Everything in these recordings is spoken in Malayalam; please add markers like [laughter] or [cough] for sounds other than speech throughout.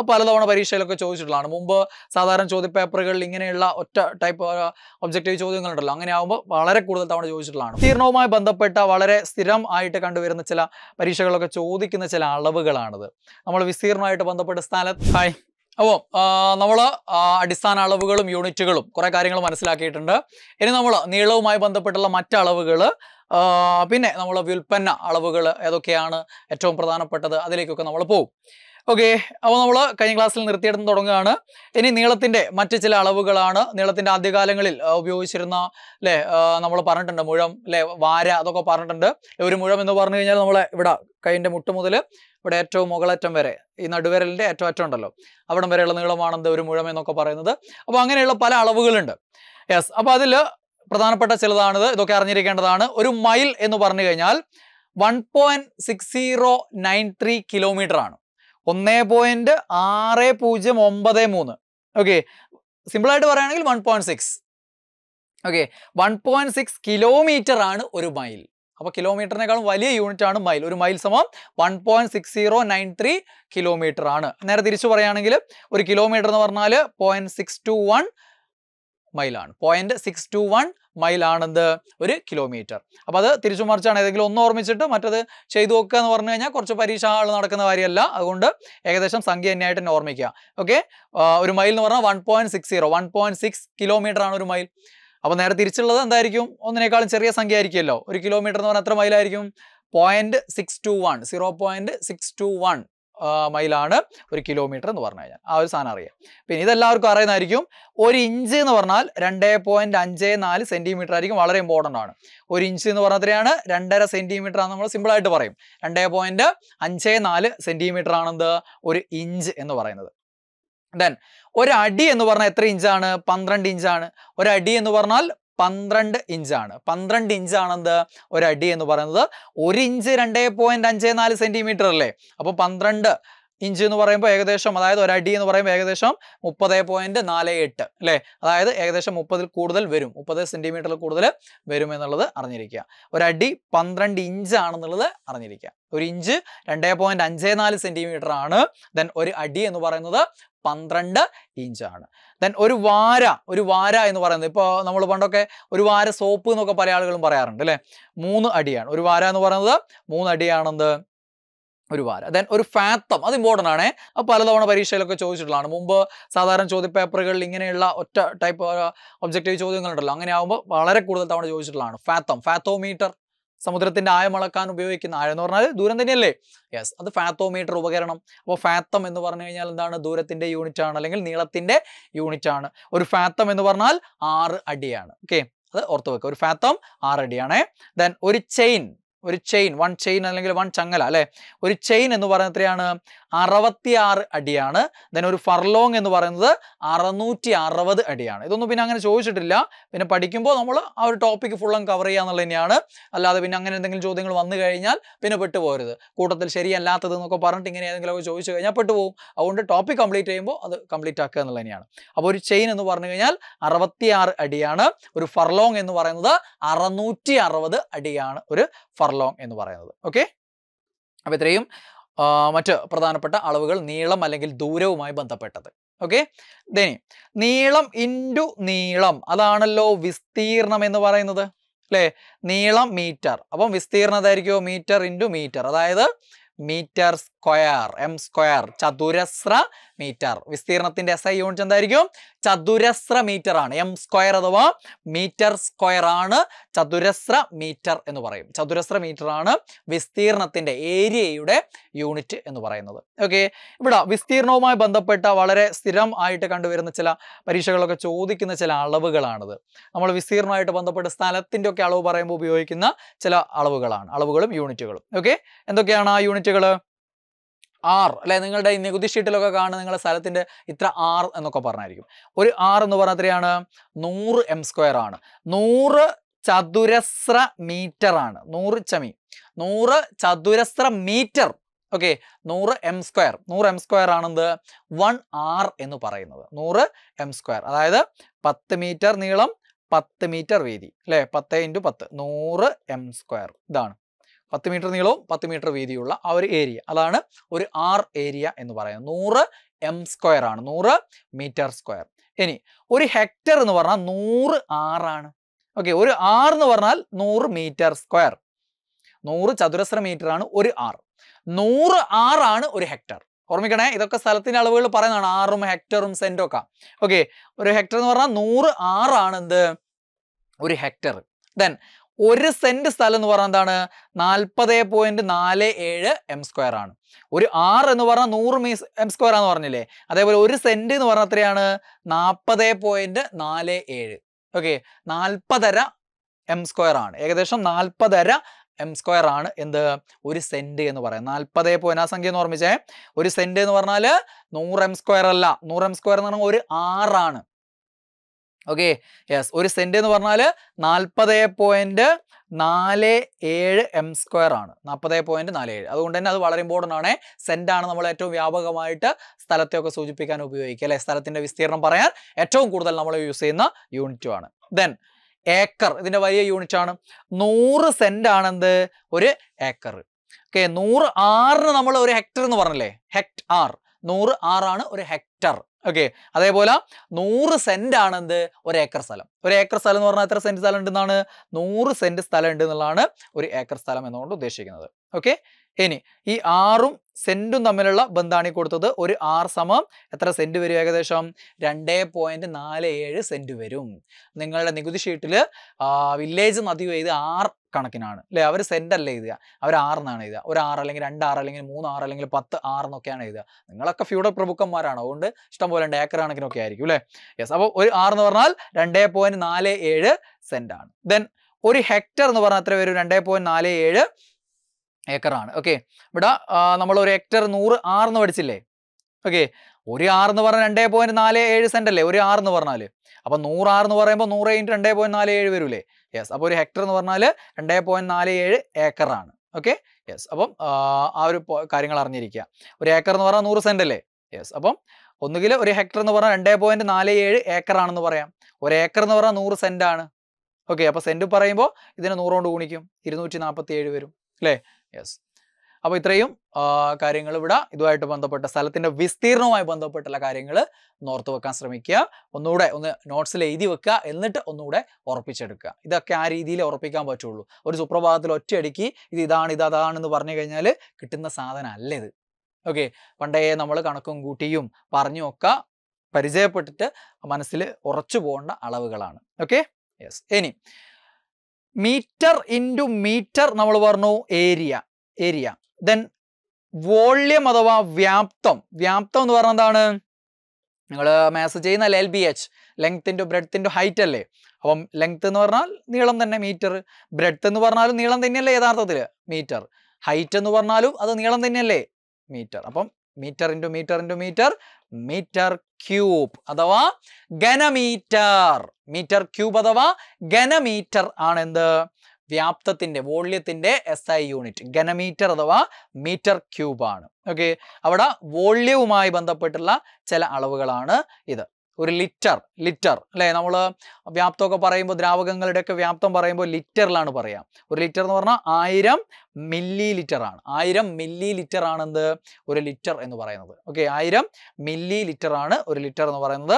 അപ്പോൾ പലതവണ പരീക്ഷയിലൊക്കെ ചോദിച്ചിട്ടുള്ളതാണ് മുമ്പ് സാധാരണ ചോദ്യപേപ്പറുകളിൽ ഇങ്ങനെയുള്ള ഒറ്റ ടൈപ്പ് ഒബ്ജക്റ്റീവ് ചോദ്യങ്ങളുണ്ടല്ലോ അങ്ങനെ ആകുമ്പോൾ വളരെ കൂടുതൽ തവണ ചോദിച്ചിട്ടുള്ളതാണ് തീർണവുമായി ബന്ധപ്പെട്ട വളരെ സ്ഥിരം ആയിട്ട് കണ്ടുവരുന്ന ചില പരീക്ഷകളൊക്കെ ചോദിക്കുന്ന ചില അളവുകളാണിത് നമ്മൾ വിസ്തീർണമായിട്ട് ബന്ധപ്പെട്ട സ്ഥലത്ത് ഹായ് അപ്പോൾ നമ്മൾ അടിസ്ഥാന അളവുകളും യൂണിറ്റുകളും കുറേ കാര്യങ്ങൾ മനസ്സിലാക്കിയിട്ടുണ്ട് ഇനി നമ്മൾ നീളവുമായി ബന്ധപ്പെട്ടുള്ള മറ്റളവുകൾ പിന്നെ നമ്മൾ വ്യുൽപ്പന്ന അളവുകൾ ഏതൊക്കെയാണ് ഏറ്റവും പ്രധാനപ്പെട്ടത് അതിലേക്കൊക്കെ നമ്മൾ പോകും ഓക്കെ അപ്പോൾ നമ്മൾ കഴിഞ്ഞ ക്ലാസ്സിൽ നിർത്തിയിടന്ന് തുടങ്ങുകയാണ് ഇനി നീളത്തിൻ്റെ മറ്റ് ചില അളവുകളാണ് നീളത്തിൻ്റെ ആദ്യകാലങ്ങളിൽ ഉപയോഗിച്ചിരുന്ന അല്ലേ നമ്മൾ പറഞ്ഞിട്ടുണ്ട് മുഴം അല്ലേ വാര അതൊക്കെ പറഞ്ഞിട്ടുണ്ട് ഒരു മുഴം എന്ന് പറഞ്ഞു കഴിഞ്ഞാൽ നമ്മൾ ഇവിടെ കൈൻ്റെ മുട്ട് മുതൽ ഇവിടെ ഏറ്റവും മുകളറ്റം വരെ ഈ നടുവരലിൻ്റെ ഏറ്റവും അറ്റം ഉണ്ടല്ലോ അവിടം വരെയുള്ള നീളമാണെന്ത് ഒരു മുഴം എന്നൊക്കെ പറയുന്നത് അപ്പോൾ അങ്ങനെയുള്ള പല അളവുകളുണ്ട് യെസ് അപ്പോൾ അതിൽ പ്രധാനപ്പെട്ട ചിലതാണിത് ഇതൊക്കെ അറിഞ്ഞിരിക്കേണ്ടതാണ് ഒരു മൈൽ എന്ന് പറഞ്ഞു കഴിഞ്ഞാൽ one point six zero nine three kilometre ആണ് ഒന്നേ പോയിന്റ് ആറ് പൂജ്യം ഒമ്പത് മൂന്ന് ഓക്കെ സിമ്പിൾ ആയിട്ട് പറയുകയാണെങ്കിൽ one point six okay one point six kilometre ആണ് ഒരു മൈൽ അപ്പൊ കിലോമീറ്ററിനേക്കാളും വലിയ യൂണിറ്റ് ആണ് മൈൽ ഒരു മൈൽ സമം one point six zero nine three kilometre ആണ് നേരെ തിരിച്ചു പറയുകയാണെങ്കിൽ ഒരു കിലോമീറ്റർ എന്ന് പറഞ്ഞാൽ പോയിന്റ് സിക്സ് ടു വൺ മൈലാണ് പോയിന്റ് സിക്സ് ടു വൺ മൈലാണെന്ത് ഒരു കിലോമീറ്റർ അപ്പോൾ അത് തിരിച്ചു മറിച്ചാണ് ഏതെങ്കിലും ഒന്ന് ഓർമ്മിച്ചിട്ട് മറ്റത് ചെയ്തു നോക്കുക എന്ന് പറഞ്ഞു കഴിഞ്ഞാൽ കുറച്ച് പരീക്ഷകൾ നടക്കുന്ന കാര്യമല്ല അതുകൊണ്ട് ഏകദേശം സംഖ്യ തന്നെയായിട്ട് തന്നെ ഓർമ്മിക്കുക ഓക്കെ ഒരു മൈൽ എന്ന് പറഞ്ഞാൽ one point six zero one point six kilometre ആണ് ഒരു മൈൽ അപ്പോൾ നേരെ തിരിച്ചുള്ളത് എന്തായിരിക്കും ഒന്നിനേക്കാളും ചെറിയ സംഖ്യ ആയിരിക്കുമല്ലോ ഒരു കിലോമീറ്റർ എന്ന് പറഞ്ഞാൽ എത്ര മൈലായിരിക്കും point six two one zero point six two one മൈലാണ് ഒരു കിലോമീറ്റർ എന്ന് പറഞ്ഞു കഴിഞ്ഞാൽ ആ ഒരു സാധനം അറിയാം പിന്നെ ഇതെല്ലാവർക്കും അറിയുന്നതായിരിക്കും ഒരു ഇഞ്ച് എന്ന് പറഞ്ഞാൽ രണ്ടേ പോയിന്റ് അഞ്ച് നാല് സെന്റിമീറ്റർ ആയിരിക്കും വളരെ ഇമ്പോർട്ടൻ്റ് ആണ് ഒരു ഇഞ്ച് എന്ന് പറഞ്ഞത്രയാണ് രണ്ടര സെന്റിമീറ്റർ ആണ് നമ്മൾ സിമ്പിളായിട്ട് പറയും രണ്ടേ പോയിന്റ് അഞ്ച് നാല് സെന്റിമീറ്റർ ആണെന്ത് ഒരു ഇഞ്ച് എന്ന് പറയുന്നത് ദെൻ ഒരടി എന്ന് പറഞ്ഞാൽ എത്ര ഇഞ്ചാണ് പന്ത്രണ്ട് ഇഞ്ചാണ് ഒരടി എന്ന് പറഞ്ഞാൽ പന്ത്രണ്ട് ഇഞ്ചാണ് പന്ത്രണ്ട് ഇഞ്ചാണെന്ത് ഒരടി എന്ന് പറയുന്നത് ഒരു ഇഞ്ച് രണ്ടേ പോയിന്റ് അഞ്ച് നാല് സെന്റിമീറ്റർ അല്ലേ അപ്പൊ പന്ത്രണ്ട് ഇഞ്ച് എന്ന് പറയുമ്പോൾ ഏകദേശം അതായത് ഒരടി എന്ന് പറയുമ്പോൾ ഏകദേശം മുപ്പത് പോയിന്റ് നാല് എട്ട് അല്ലേ അതായത് ഏകദേശം മുപ്പതിൽ കൂടുതൽ വരും മുപ്പത് സെന്റിമീറ്ററിൽ കൂടുതൽ വരും എന്നുള്ളത് അറിഞ്ഞിരിക്കുക ഒരടി പന്ത്രണ്ട് ഇഞ്ച് ആണെന്നുള്ളത് അറിഞ്ഞിരിക്കുക ഒരു ഇഞ്ച് രണ്ടേ പോയിന്റ് അഞ്ച് നാല് സെന്റിമീറ്റർ ആണ് ദെൻ ഒരു അടി എന്ന് പറയുന്നത് പന്ത്രണ്ട് ഇഞ്ചാണ് ദെൻ ഒരു വാര ഒരു വാര എന്ന് പറയുന്നത് ഇപ്പോൾ നമ്മൾ പണ്ടൊക്കെ ഒരു വാര സോപ്പ് എന്നൊക്കെ പല ആളുകളും പറയാറുണ്ട് അല്ലേ മൂന്ന് അടിയാണ് ഒരു വാര എന്ന് പറയുന്നത് മൂന്ന് അടിയാണെന്ത് ഒരു വാര ദെൻ ഒരു ഫാത്തം അത് ഇമ്പോർട്ടൻ്റ് ആണ് അത് പലതവണ പരീക്ഷയിലൊക്കെ ചോദിച്ചിട്ടുള്ളതാണ് മുമ്പ് സാധാരണ ചോദ്യപേപ്പറുകളിൽ ഇങ്ങനെയുള്ള ഒറ്റ ടൈപ്പ് ഒബ്ജക്റ്റീവ് ചോദ്യങ്ങളുണ്ടല്ലോ അങ്ങനെ ആകുമ്പോൾ വളരെ കൂടുതൽ തവണ ചോദിച്ചിട്ടുള്ളതാണ് ഫാത്തം ഫാത്തോമീറ്റർ സമുദ്രത്തിന്റെ ആയമളക്കാൻ അളക്കാൻ ഉപയോഗിക്കുന്ന ആഴം എന്ന് പറഞ്ഞാൽ ദൂരം തന്നെയല്ലേ യെസ് അത് ഫാത്തോമീറ്റർ ഉപകരണം അപ്പോൾ ഫാത്തം എന്ന് പറഞ്ഞു കഴിഞ്ഞാൽ എന്താണ് ദൂരത്തിന്റെ യൂണിറ്റ് ആണ് അല്ലെങ്കിൽ നീളത്തിന്റെ യൂണിറ്റ് ആണ് ഒരു ഫാത്തം എന്ന് പറഞ്ഞാൽ ആറ് അടിയാണ് ഓക്കെ അത് ഓർത്ത് വെക്കുക ഒരു ഫാത്തം ആറ് അടിയാണ് ദെൻ ഒരു ചെയിൻ ഒരു ചെയിൻ വൺ ചെയിൻ അല്ലെങ്കിൽ വൺ ചങ്ങല അല്ലെ ഒരു ചെയിൻ എന്ന് പറയുന്നത് എത്രയാണ് അറുപത്തിയാറ് അടിയാണ് ദെൻ ഒരു ഫർലോങ് എന്ന് പറയുന്നത് അറുന്നൂറ്റി അറുപത് അടിയാണ് ഇതൊന്നും പിന്നെ അങ്ങനെ ചോദിച്ചിട്ടില്ല പിന്നെ പഠിക്കുമ്പോൾ നമ്മൾ ആ ഒരു ടോപ്പിക്ക് ഫുള്ളും കവർ ചെയ്യുക എന്നുള്ളത് തന്നെയാണ് അല്ലാതെ പിന്നെ അങ്ങനെ എന്തെങ്കിലും ചോദ്യങ്ങൾ വന്നു കഴിഞ്ഞാൽ പിന്നെ പെട്ടുപോകരുത് കൂട്ടത്തിൽ ശരിയല്ലാത്തത് എന്നൊക്കെ പറഞ്ഞിട്ട് ഇങ്ങനെ ഏതെങ്കിലുമൊക്കെ ചോദിച്ചു കഴിഞ്ഞാൽ പെട്ടുപോകും അതുകൊണ്ട് ടോപ്പിക് കംപ്ലീറ്റ് ചെയ്യുമ്പോൾ അത് കംപ്ലീറ്റ് ആക്കുക എന്നുള്ളത് തന്നെയാണ് അപ്പോൾ ഒരു ചെയിൻ എന്ന് പറഞ്ഞു കഴിഞ്ഞാൽ അറുപത്തിയാറ് അടിയാണ് ഒരു ഫർലോങ് എന്ന് പറയുന്നത് അറുന്നൂറ്റി അറുപത് അടിയാണ് ഒരു ഫർലോങ് എന്ന് പറയുന്നത് ഓക്കെ അപ്പോൾ ഇത്രയും മറ്റ് പ്രധാനപ്പെട്ട അളവുകൾ നീളം അല്ലെങ്കിൽ ദൂരവുമായി ബന്ധപ്പെട്ടത് ഓക്കെ ദനി നീളം ഇൻറ്റു നീളം അതാണല്ലോ വിസ്തീർണം എന്ന് പറയുന്നത് അല്ലേ നീളം മീറ്റർ അപ്പം വിസ്തീർണതായിരിക്കുമോ മീറ്റർ ഇൻറ്റു മീറ്റർ അതായത് മീറ്റർ സ്ക്വയർ എം സ്ക്വയർ ചതുരശ്ര മീറ്റർ വിസ്തീർണത്തിന്റെ എസ് ഐ യൂണിറ്റ് എന്തായിരിക്കും ചതുരശ്ര മീറ്റർ ആണ് എം സ്ക്വയർ അഥവാ മീറ്റർ സ്ക്വയർ ആണ് ചതുരശ്ര മീറ്റർ എന്ന് പറയും ചതുരശ്ര മീറ്റർ ആണ് വിസ്തീർണത്തിന്റെ ഏരിയയുടെ യൂണിറ്റ് എന്ന് പറയുന്നത് ഓക്കെ ഇവിടെ വിസ്തീർണവുമായി ബന്ധപ്പെട്ട വളരെ സ്ഥിരം ആയിട്ട് കണ്ടുവരുന്ന ചില പരീക്ഷകളൊക്കെ ചോദിക്കുന്ന ചില അളവുകളാണിത് നമ്മൾ വിസ്തീർണമായിട്ട് ബന്ധപ്പെട്ട സ്ഥലത്തിൻ്റെ ഒക്കെ അളവ് പറയുമ്പോൾ ഉപയോഗിക്കുന്ന ചില അളവുകളാണ് അളവുകളും യൂണിറ്റുകളും ഓക്കെ എന്തൊക്കെയാണ് ആ യൂണിറ്റുകൾ ആർ അല്ലെ നിങ്ങളുടെ ഈ നികുതി ഷീറ്റിലൊക്കെ കാണുന്ന നിങ്ങളുടെ സ്ഥലത്തിൻ്റെ ഇത്ര ആർ എന്നൊക്കെ പറഞ്ഞായിരിക്കും ഒരു ആർ എന്ന് പറഞ്ഞാൽ എത്രയാണ് നൂറ് എം സ്ക്വയർ ആണ് നൂറ് ചതുരശ്ര മീറ്റർ ആണ് നൂറ് ചമി നൂറ് ചതുരശ്ര മീറ്റർ ഓക്കെ നൂറ് എം സ്ക്വയർ നൂറ് എം സ്ക്വയർ ആണെന്ത് വൺ ആർ എന്ന് പറയുന്നത് നൂറ് എം സ്ക്വയർ അതായത് പത്ത് മീറ്റർ നീളം പത്ത് മീറ്റർ വീതി അല്ലേ പത്ത് ഇൻറ്റു പത്ത് നൂറ് എം സ്ക്വയർ ഇതാണ് പത്ത് മീറ്റർ നീളവും പത്ത് മീറ്റർ വീതിയുള്ള ആ ഒരു ഏരിയ അതാണ് ഒരു ആർ ഏരിയ എന്ന് പറയുന്നത് നൂറ് എം സ്ക്വയർ ആണ് നൂറ് മീറ്റർ സ്ക്വയർ ഇനി ഒരു ഹെക്ടർ എന്ന് പറഞ്ഞാൽ നൂറ് ആറാണ് ഓക്കെ ഒരു ആർ എന്ന് പറഞ്ഞാൽ നൂറ് മീറ്റർ സ്ക്വയർ നൂറ് ചതുരശ്ര മീറ്റർ ആണ് ഒരു ആർ നൂറ് ആറാണ് ഒരു ഹെക്ടർ ഓർമ്മിക്കണേ ഇതൊക്കെ സ്ഥലത്തിന്റെ അളവുകൾ പറയുന്നതാണ് ആറും ഹെക്ടറും സെന്റും ഒക്കെ ഓക്കെ ഒരു ഹെക്ടർ എന്ന് പറഞ്ഞാൽ നൂറ് ആറാണ് എന്ത് ഒരു ഹെക്ടർ ദെൻ ഒരു സെന്റ് സ്ഥലം എന്ന് പറഞ്ഞാൽ എന്താണ് നാൽപ്പത് പോയിന്റ് നാല് ഏഴ് എം സ്ക്വയർ ആണ് ഒരു ആർ എന്ന് പറഞ്ഞാൽ നൂറ് മീസ് എം സ്ക്വയർ ആണെന്ന് പറഞ്ഞില്ലേ അതേപോലെ ഒരു സെന്റ് എന്ന് പറഞ്ഞാൽ എത്രയാണ് നാൽപ്പത് പോയിന്റ് നാല് ഏഴ് ഓക്കെ നാൽപ്പതര എം സ്ക്വയർ ആണ് ഏകദേശം നാൽപ്പതര എം സ്ക്വയർ ആണ് എന്ത് ഒരു സെന്റ് എന്ന് പറയാം നാൽപ്പത് പോയിന്റ് ആ സംഖ്യ എന്ന് ഓർമ്മിച്ചേ ഒരു സെന്റ് എന്ന് പറഞ്ഞാൽ നൂറ് എം സ്ക്വയർ അല്ല നൂറ് എം സ്ക്വയർ എന്ന് പറഞ്ഞാൽ ഒരു ആറാണ് ഓക്കെ യെസ് ഒരു സെൻറ്റ് എന്ന് പറഞ്ഞാൽ നാൽപ്പത് പോയിൻറ്റ് നാല് ഏഴ് എം സ്ക്വയർ ആണ് നാൽപ്പത് പോയിൻറ്റ് നാല് ഏഴ് അതുകൊണ്ട് തന്നെ അത് വളരെ ഇമ്പോർട്ടൻ്റ് ആണ് ആണ് നമ്മൾ ഏറ്റവും വ്യാപകമായിട്ട് സ്ഥലത്തെയൊക്കെ സൂചിപ്പിക്കാൻ ഉപയോഗിക്കുക അല്ലെ സ്ഥലത്തിൻ്റെ വിസ്തീർണം പറയാൻ ഏറ്റവും കൂടുതൽ നമ്മൾ യൂസ് ചെയ്യുന്ന യൂണിറ്റുമാണ് ദെൻ ഏക്കർ ഇതിൻ്റെ വലിയ യൂണിറ്റ് ആണ് നൂറ് സെൻറ്റ് ആണെന്ത് ഒരു ഏക്കർ ഓക്കെ നൂറ് ആറിന് നമ്മൾ ഒരു ഹെക്ടർ എന്ന് പറഞ്ഞല്ലേ ഹെക്ട് ആർ നൂറ് ആറാണ് ഒരു ഹെക്ടർ ഓക്കെ അതേപോലെ നൂറ് സെന്റ് ആണ് എന്ത് ഒരു ഏക്കർ സ്ഥലം ഒരു ഏക്കർ സ്ഥലം എന്ന് പറഞ്ഞാൽ എത്ര സെന്റ് സ്ഥലം ഉണ്ടെന്നാണ് നൂറ് സെന്റ് സ്ഥലം ഉണ്ട് എന്നുള്ളതാണ് ഒരു ഏക്കർ സ്ഥലം എന്നുകൊണ്ട് ഉദ്ദേശിക്കുന്നത് ഓക്കെ ഇനി ഈ ആറും സെന്റും തമ്മിലുള്ള ബന്ധമാണ് ഈ കൊടുത്തത് ഒരു ആർ സമം എത്ര സെന്റ് വരും ഏകദേശം രണ്ടേ പോയിന്റ് നാല് ഏഴ് സെന്റ് വരും നിങ്ങളുടെ നികുതി ഷീറ്റിൽ വില്ലേജ് നദി ചെയ്ത് ആർ കണക്കിനാണ് അല്ലെ അവർ സെന്റ് അല്ല എഴുതുക അവർ ആറെന്നാണ് എഴുതുക ഒരു ആറ് അല്ലെങ്കിൽ രണ്ട് അല്ലെങ്കിൽ മൂന്ന് ആറ് അല്ലെങ്കിൽ പത്ത് ആറ് എന്നൊക്കെയാണ് എഴുതുക നിങ്ങളൊക്കെ ഫ്യൂഡൽ പ്രഭുക്കന്മാരാണ് അതുകൊണ്ട് ഇഷ്ടംപോലെ ഏക്കർ കണക്കിനൊക്കെ ആയിരിക്കും അല്ലെ യെസ് അപ്പോൾ ഒരു ആറ് എന്ന് പറഞ്ഞാൽ രണ്ടേ പോയിന്റ് നാല് ഏഴ് സെന്റ് ആണ് ദെൻ ഒരു ഹെക്ടർ എന്ന് പറഞ്ഞാൽ എത്ര വരും രണ്ടേ പോയിന്റ് നാല് ഏഴ് ഏക്കറാണ് ഓക്കെ ഇവിടെ നമ്മൾ ഒരു ഹെക്ടർ നൂറ് ആറെന്ന് പഠിച്ചില്ലേ ഓക്കെ ഒരു ആറെന്ന് പറഞ്ഞാൽ രണ്ടേ പോയിന്റ് നാല് ഏഴ് സെന്റ് അല്ലേ ഒരു ആറെന്ന് പറഞ്ഞാല് അപ്പോൾ നൂറ് ആറെന്ന് പറയുമ്പോൾ നൂറ് ഇൻറ്റ് രണ്ടേ പോയിന്റ് നാല് ഏഴ് വരൂലേ യെസ് അപ്പോൾ ഒരു ഹെക്ടർ എന്ന് പറഞ്ഞാൽ രണ്ടേ പോയിന്റ് നാല് ഏഴ് ഏക്കറാണ് ഓക്കെ യെസ് അപ്പം ആ ഒരു കാര്യങ്ങൾ അറിഞ്ഞിരിക്കുക ഒരു ഏക്കർ എന്ന് പറഞ്ഞാൽ നൂറ് സെന്റ് അല്ലേ യെസ് അപ്പം ഒന്നുകിൽ ഒരു ഹെക്ടർ എന്ന് പറഞ്ഞാൽ രണ്ടേ പോയിന്റ് നാല് ഏഴ് ഏക്കറാണെന്ന് പറയാം ഒരു ഏക്കർ എന്ന് പറഞ്ഞാൽ നൂറ് സെന്റ് ആണ് ഓക്കെ അപ്പോൾ സെന്റ് പറയുമ്പോൾ ഇതിനെ നൂറ് കൊണ്ട് ഗുണിക്കും ഇരുന്നൂറ്റി നാൽപ്പത്തി ഏഴ് വരും അല്ലേ യെസ് അപ്പോൾ ഇത്രയും കാര്യങ്ങൾ ഇവിടെ ഇതുമായിട്ട് ബന്ധപ്പെട്ട സ്ഥലത്തിൻ്റെ വിസ്തീർണവുമായി ബന്ധപ്പെട്ടുള്ള കാര്യങ്ങൾ ഓർത്ത് വെക്കാൻ ശ്രമിക്കുക ഒന്നുകൂടെ ഒന്ന് നോട്ട്സിൽ എഴുതി വെക്കുക എന്നിട്ട് ഒന്നുകൂടെ ഉറപ്പിച്ചെടുക്കുക ഇതൊക്കെ ആ രീതിയിൽ ഉറപ്പിക്കാൻ പറ്റുള്ളൂ ഒരു സുപ്രഭാതത്തിൽ ഒറ്റയടിക്ക് ഇത് ഇതാണ് ഇത് അതാണെന്ന് പറഞ്ഞു കഴിഞ്ഞാൽ കിട്ടുന്ന സാധനം അല്ല ഇത് ഓക്കെ പണ്ടേ നമ്മൾ കണക്കും കൂട്ടിയും പറഞ്ഞും ഒക്കെ പരിചയപ്പെട്ടിട്ട് മനസ്സിൽ ഉറച്ചു പോകേണ്ട അളവുകളാണ് ഓക്കെ യെസ് ഇനി മീറ്റർ ഇൻറ്റു മീറ്റർ നമ്മൾ പറഞ്ഞു ഏരിയ ഏരിയ ദെൻ വോള്യം അഥവാ വ്യാപ്തം വ്യാപ്തം എന്ന് പറഞ്ഞ എന്താണ് നിങ്ങൾ മെസ്സേജ് ചെയ്യുന്ന L B H length into breadth into height അല്ലേ അപ്പം ലെങ്ത് എന്ന് പറഞ്ഞാൽ നീളം തന്നെ മീറ്റർ ബ്രെഡ്ത്ത് എന്ന് പറഞ്ഞാലും നീളം തന്നെയല്ലേ യഥാർത്ഥത്തിൽ മീറ്റർ ഹൈറ്റ് എന്ന് പറഞ്ഞാലും അത് നീളം തന്നെയല്ലേ മീറ്റർ അപ്പം metre into metre into metre metre cube അഥവാ ഘനമീറ്റർ മീറ്റർ ക്യൂബ് അഥവാ ഘനമീറ്റർ ആണെന്ത് വ്യാപ്തത്തിന്റെ വോള്യത്തിന്റെ എസ് ഐ യൂണിറ്റ് ഘനമീറ്റർ അഥവാ മീറ്റർ ക്യൂബാണ് ഓക്കെ അവിടെ വോള്യവുമായി ബന്ധപ്പെട്ടുള്ള ചില അളവുകളാണ് ഇത് ഒരു ലിറ്റർ ലിറ്റർ അല്ലേ നമ്മൾ വ്യാപ്തമൊക്കെ പറയുമ്പോൾ ദ്രാവകങ്ങളുടെയൊക്കെ വ്യാപ്തം പറയുമ്പോൾ ലിറ്ററിലാണ് പറയുക ഒരു ലിറ്റർ എന്ന് പറഞ്ഞാൽ ആയിരം മില്ലി ലിറ്റർ ആണ് ആയിരം മില്ലി ലിറ്റർ ആണെന്ത് ഒരു ലിറ്റർ എന്ന് പറയുന്നത് ഓക്കെ ആയിരം മില്ലി ലിറ്റർ ആണ് ഒരു ലിറ്റർ എന്ന് പറയുന്നത്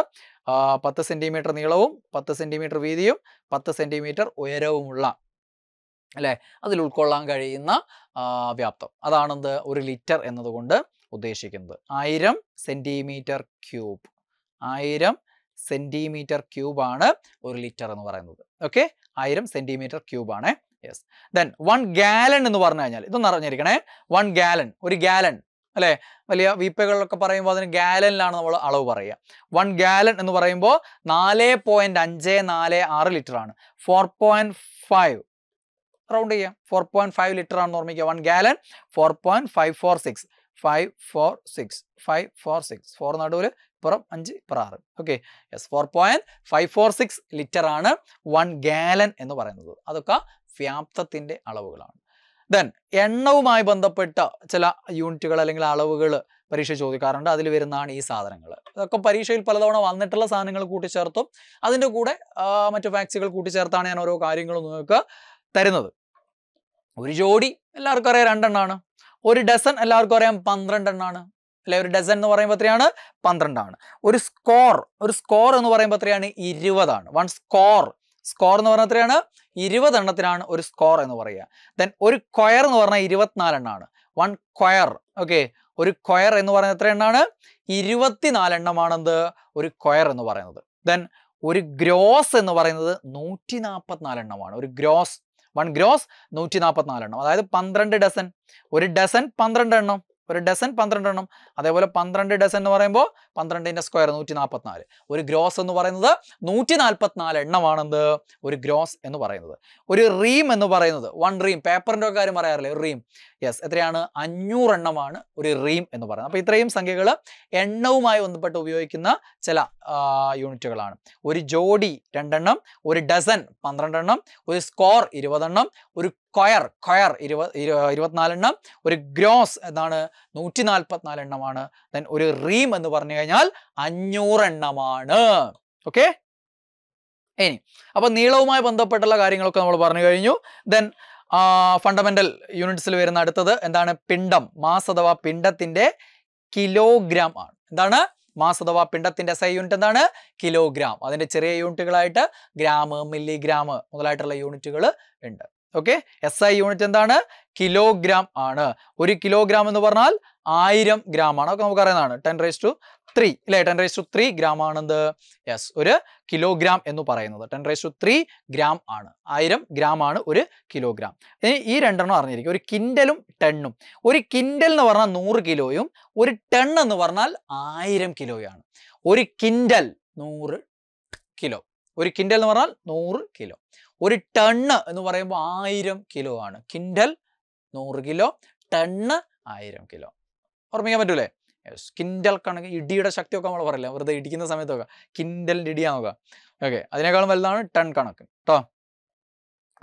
പത്ത് സെൻറ്റിമീറ്റർ നീളവും പത്ത് സെൻറ്റിമീറ്റർ വീതിയും പത്ത് സെൻറ്റിമീറ്റർ ഉയരവുമുള്ള അല്ലേ അതിൽ ഉൾക്കൊള്ളാൻ കഴിയുന്ന വ്യാപ്തം അതാണെന്ത് ഒരു ലിറ്റർ എന്നതുകൊണ്ട് ഉദ്ദേശിക്കുന്നത് ആയിരം സെൻറ്റിമീറ്റർ ക്യൂബ് ആയിരം സെന്റിമീറ്റർ ക്യൂബ് ആണ് ഒരു ലിറ്റർ എന്ന് പറയുന്നത് ഓക്കെ ആയിരം സെന്റിമീറ്റർ ക്യൂബ് ആണ് യെസ് ദെൻ വൺ ഗാലൺ എന്ന് പറഞ്ഞു കഴിഞ്ഞാൽ ഇതൊന്ന് അറിഞ്ഞിരിക്കണേ വൺ ഗാലൺ ഒരു ഗാലൺ അല്ലെ വലിയ വീപ്പകളിലൊക്കെ പറയുമ്പോൾ അതിന് ഗാലനിലാണ് നമ്മൾ അളവ് പറയുക വൺ ഗാലൻ എന്ന് പറയുമ്പോൾ നാല് പോയിന്റ് അഞ്ച് നാല് ആറ് ലിറ്റർ ആണ് ഫോർ പോയിന്റ് ഫൈവ് റൗണ്ട് ചെയ്യാം ഫോർ പോയിന്റ് ഫൈവ് ലിറ്റർ ആണെന്ന് ഓർമ്മിക്കുക one gallon four point five four six five four six five four six four നടുവിൽ പുറം അഞ്ച് ഇപ്പുറം ആറ് okay yes four point five four six litre ആണ് വൺ ഗാലൻ എന്ന് പറയുന്നത് അതൊക്കെ വ്യാപ്തത്തിൻ്റെ അളവുകളാണ് ദെൻ എണ്ണവുമായി ബന്ധപ്പെട്ട ചില യൂണിറ്റുകൾ അല്ലെങ്കിൽ അളവുകൾ പരീക്ഷ ചോദിക്കാറുണ്ട് അതിൽ വരുന്നതാണ് ഈ സാധനങ്ങൾ ഇതൊക്കെ പരീക്ഷയിൽ പലതവണ വന്നിട്ടുള്ള സാധനങ്ങൾ കൂട്ടിച്ചേർത്തും അതിൻ്റെ കൂടെ മറ്റു ഫാക്സുകൾ കൂട്ടിച്ചേർത്താണ് ഞാൻ ഓരോ കാര്യങ്ങളും നിങ്ങൾക്ക് തരുന്നത് ഒരു ജോഡി എല്ലാവർക്കും അറിയാം രണ്ടെണ്ണമാണ് ഒരു ഡസൺ എല്ലാവർക്കും അറിയാം പന്ത്രണ്ടെണ്ണമാണ് അല്ലെ ഒരു ഡസൺ എന്ന് പറയുമ്പോൾ എത്രയാണ് പന്ത്രണ്ടാണ് ഒരു സ്കോർ ഒരു സ്കോർ എന്ന് പറയുമ്പോൾ എത്രയാണ് ഇരുപതാണ് വൺ സ്കോർ സ്കോർ എന്ന് പറഞ്ഞാൽ എത്രയാണ് ഇരുപതെണ്ണത്തിനാണ് ഒരു സ്കോർ എന്ന് പറയുക ദെൻ ഒരു ക്വയർ എന്ന് പറഞ്ഞാൽ ഇരുപത്തിനാലെണ്ണമാണ് വൺ ക്വയർ ഓക്കെ ഒരു ക്വയർ എന്ന് പറയുന്നത് എത്ര എണ്ണമാണ് ഇരുപത്തിനാലെണ്ണമാണെന്ത് ഒരു ക്വയർ എന്ന് പറയുന്നത് ദെൻ ഒരു ഗ്രോസ് എന്ന് പറയുന്നത് നൂറ്റി നാൽപ്പത്തിനാലെണ്ണമാണ് ഒരു ഗ്രോസ് വൺ ഗ്രോസ് നൂറ്റി നാൽപ്പത്തിനാലെണ്ണം അതായത് പന്ത്രണ്ട് ഡസൻ ഒരു ഡസൻ പന്ത്രണ്ട് എണ്ണം ഒരു ഡസൻ എണ്ണം അതേപോലെ പന്ത്രണ്ട് ഡസൻ എന്ന് പറയുമ്പോൾ പന്ത്രണ്ടിൻ്റെ സ്ക്വയർ നൂറ്റി നാൽപ്പത്തിനാല് ഒരു ഗ്രോസ് എന്ന് പറയുന്നത് നൂറ്റി നാൽപ്പത്തിനാല് എണ്ണമാണെന്ത് ഒരു ഗ്രോസ് എന്ന് പറയുന്നത് ഒരു റീം എന്ന് പറയുന്നത് വൺ റീം പേപ്പറിൻ്റെ ഒക്കെ കാര്യം പറയാറില്ലേ ഒരു റീം യെസ് എത്രയാണ് അഞ്ഞൂറെണ്ണമാണ് ഒരു റീം എന്ന് പറയുന്നത് അപ്പോൾ ഇത്രയും സംഖ്യകൾ എണ്ണവുമായി ബന്ധപ്പെട്ട് ഉപയോഗിക്കുന്ന ചില യൂണിറ്റുകളാണ് ഒരു ജോഡി രണ്ടെണ്ണം ഒരു ഡസൻ പന്ത്രണ്ടെണ്ണം ഒരു സ്കോർ ഇരുപതെണ്ണം ഒരു കൊയർ കൊയർ ഇരുപത് ഇരുപത്തിനാലെണ്ണം ഒരു ഗ്രോസ് എന്നാണ് നൂറ്റി നാൽപ്പത്തിനാലെണ്ണമാണ് ദെൻ ഒരു റീം എന്ന് പറഞ്ഞു കഴിഞ്ഞാൽ അഞ്ഞൂറെണ്ണമാണ് ഓക്കെ ഇനി അപ്പം നീളവുമായി ബന്ധപ്പെട്ടുള്ള കാര്യങ്ങളൊക്കെ നമ്മൾ പറഞ്ഞു കഴിഞ്ഞു ദെൻ ഫണ്ടമെന്റൽ യൂണിറ്റ്സിൽ വരുന്ന അടുത്തത് എന്താണ് പിണ്ടം മാസ് അഥവാ പിണ്ടത്തിന്റെ കിലോഗ്രാം ആണ് എന്താണ് മാസ് അഥവാ പിണ്ടത്തിന്റെ എസ് ഐ യൂണിറ്റ് എന്താണ് കിലോഗ്രാം അതിന്റെ ചെറിയ യൂണിറ്റുകളായിട്ട് ഗ്രാം മില്ലിഗ്രാം മുതലായിട്ടുള്ള യൂണിറ്റുകൾ ഉണ്ട് ഓക്കെ എസ് ഐ യൂണിറ്റ് എന്താണ് കിലോഗ്രാം ആണ് ഒരു കിലോഗ്രാം എന്ന് പറഞ്ഞാൽ ആയിരം ഗ്രാം ആണ് നമുക്ക് അറിയുന്നതാണ് ടെൻ റേസ് ടു ത്രീ ഇല്ലേ ten raise to three gram ആണെന്ത് യെസ് ഒരു കിലോഗ്രാം എന്ന് പറയുന്നത് ten raise to three gram ആണ് ആയിരം ഗ്രാം ആണ് ഒരു കിലോഗ്രാം ഈ രണ്ടെണ്ണം അറിഞ്ഞിരിക്കും ഒരു കിൻഡലും ടെണ്ണും ഒരു കിൻഡൽ എന്ന് പറഞ്ഞാൽ നൂറ് കിലോയും ഒരു ടെൺ എന്ന് പറഞ്ഞാൽ ആയിരം കിലോയാണ് ഒരു കിൻഡൽ നൂറ് കിലോ ഒരു കിൻഡൽ എന്ന് പറഞ്ഞാൽ നൂറ് കിലോ ഒരു ടണ്ണ് എന്ന് പറയുമ്പോൾ ആയിരം കിലോ ആണ് കിൻഡൽ നൂറ് കിലോ ടണ്ണ് ആയിരം കിലോ ഓർമ്മിക്കാൻ പറ്റൂലേ കിൻഡൽ കണക്ക് ഇടിയുടെ ശക്തിയൊക്കെ നമ്മൾ പറയില്ല വെറുതെ ഇടിക്കുന്ന സമയത്തൊക്കെ കിൻഡലിൻ്റെ ഇടിയാവുക ഓക്കെ അതിനേക്കാളും വലുതാണ് ടൺ കണക്ക് കേട്ടോ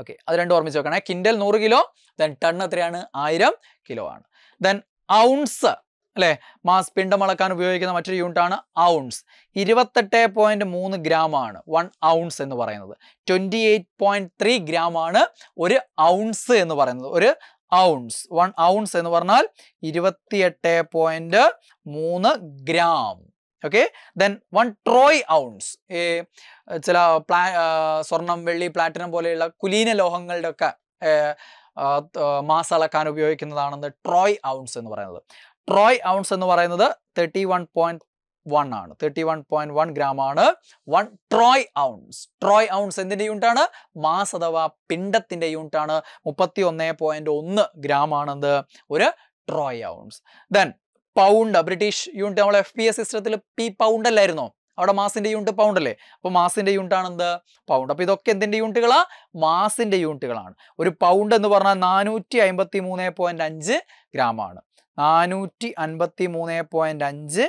ഓക്കെ അത് രണ്ടും ഓർമ്മിച്ച് വെക്കണേ കിൻഡൽ നൂറ് കിലോ ദെൻ ടൺ എത്രയാണ് ആയിരം കിലോ ആണ് ദെൻ ഔൺസ് അല്ലെ മാസ് പിണ്ടം അളക്കാൻ ഉപയോഗിക്കുന്ന മറ്റൊരു യൂണിറ്റാണ് ഔൺസ് ഇരുപത്തെട്ട് പോയിന്റ് മൂന്ന് ഗ്രാം ആണ് വൺ ഔൺസ് എന്ന് പറയുന്നത് twenty eight point three gram ആണ് ഒരു ഔൺസ് എന്ന് പറയുന്നത് ഒരു ഔൺസ് വൺ ഔൺസ് എന്ന് പറഞ്ഞാൽ ഇരുപത്തിയെട്ട് പോയിന്റ് മൂന്ന് gram okay then one troy ounce ചില പ്ലാ സ്വർണം വെള്ളി പ്ലാറ്റിനം പോലെയുള്ള കുലീന ലോഹങ്ങളുടെ ഒക്കെ മാസ് അളക്കാൻ ഉപയോഗിക്കുന്നതാണെന്ന് ട്രോയ് ഔൺസ് എന്ന് പറയുന്നത് ട്രോയ് ഔൺസ് എന്ന് പറയുന്നത് തേർട്ടി വൺ പോയിന്റ് വൺ ആണ് thirty one point one gram ആണ് one troy ounce troy ounce unit യൂണിറ്റാണ് മാസ് അഥവാ യൂണിറ്റ് യൂണിറ്റാണ് മുപ്പത്തി ഒന്ന് പോയിന്റ് ഒന്ന് ഗ്രാം ആണെന്ത് ഒരു troy ounce then pound British unit നമ്മൾ എഫ് പി എസ് സിസ്റ്റത്തിൽ പി പൗണ്ട് അല്ലായിരുന്നോ അവിടെ മാസിന്റെ യൂണിറ്റ് പൗണ്ട് അല്ലേ അപ്പൊ മാസിന്റെ യൂണിറ്റ് ആണ് എന്ത് പൗണ്ട് അപ്പൊ ഇതൊക്കെ എന്തിന്റെ യൂണിറ്റുകളാ മാസിന്റെ യൂണിറ്റുകളാണ് ഒരു പൗണ്ട് എന്ന് പറഞ്ഞാൽ നാനൂറ്റി അമ്പത്തി മൂന്ന് പോയിന്റ് അഞ്ച് ഗ്രാം ആണ് നാനൂറ്റി അൻപത്തി മൂന്ന് പോയിന്റ് അഞ്ച്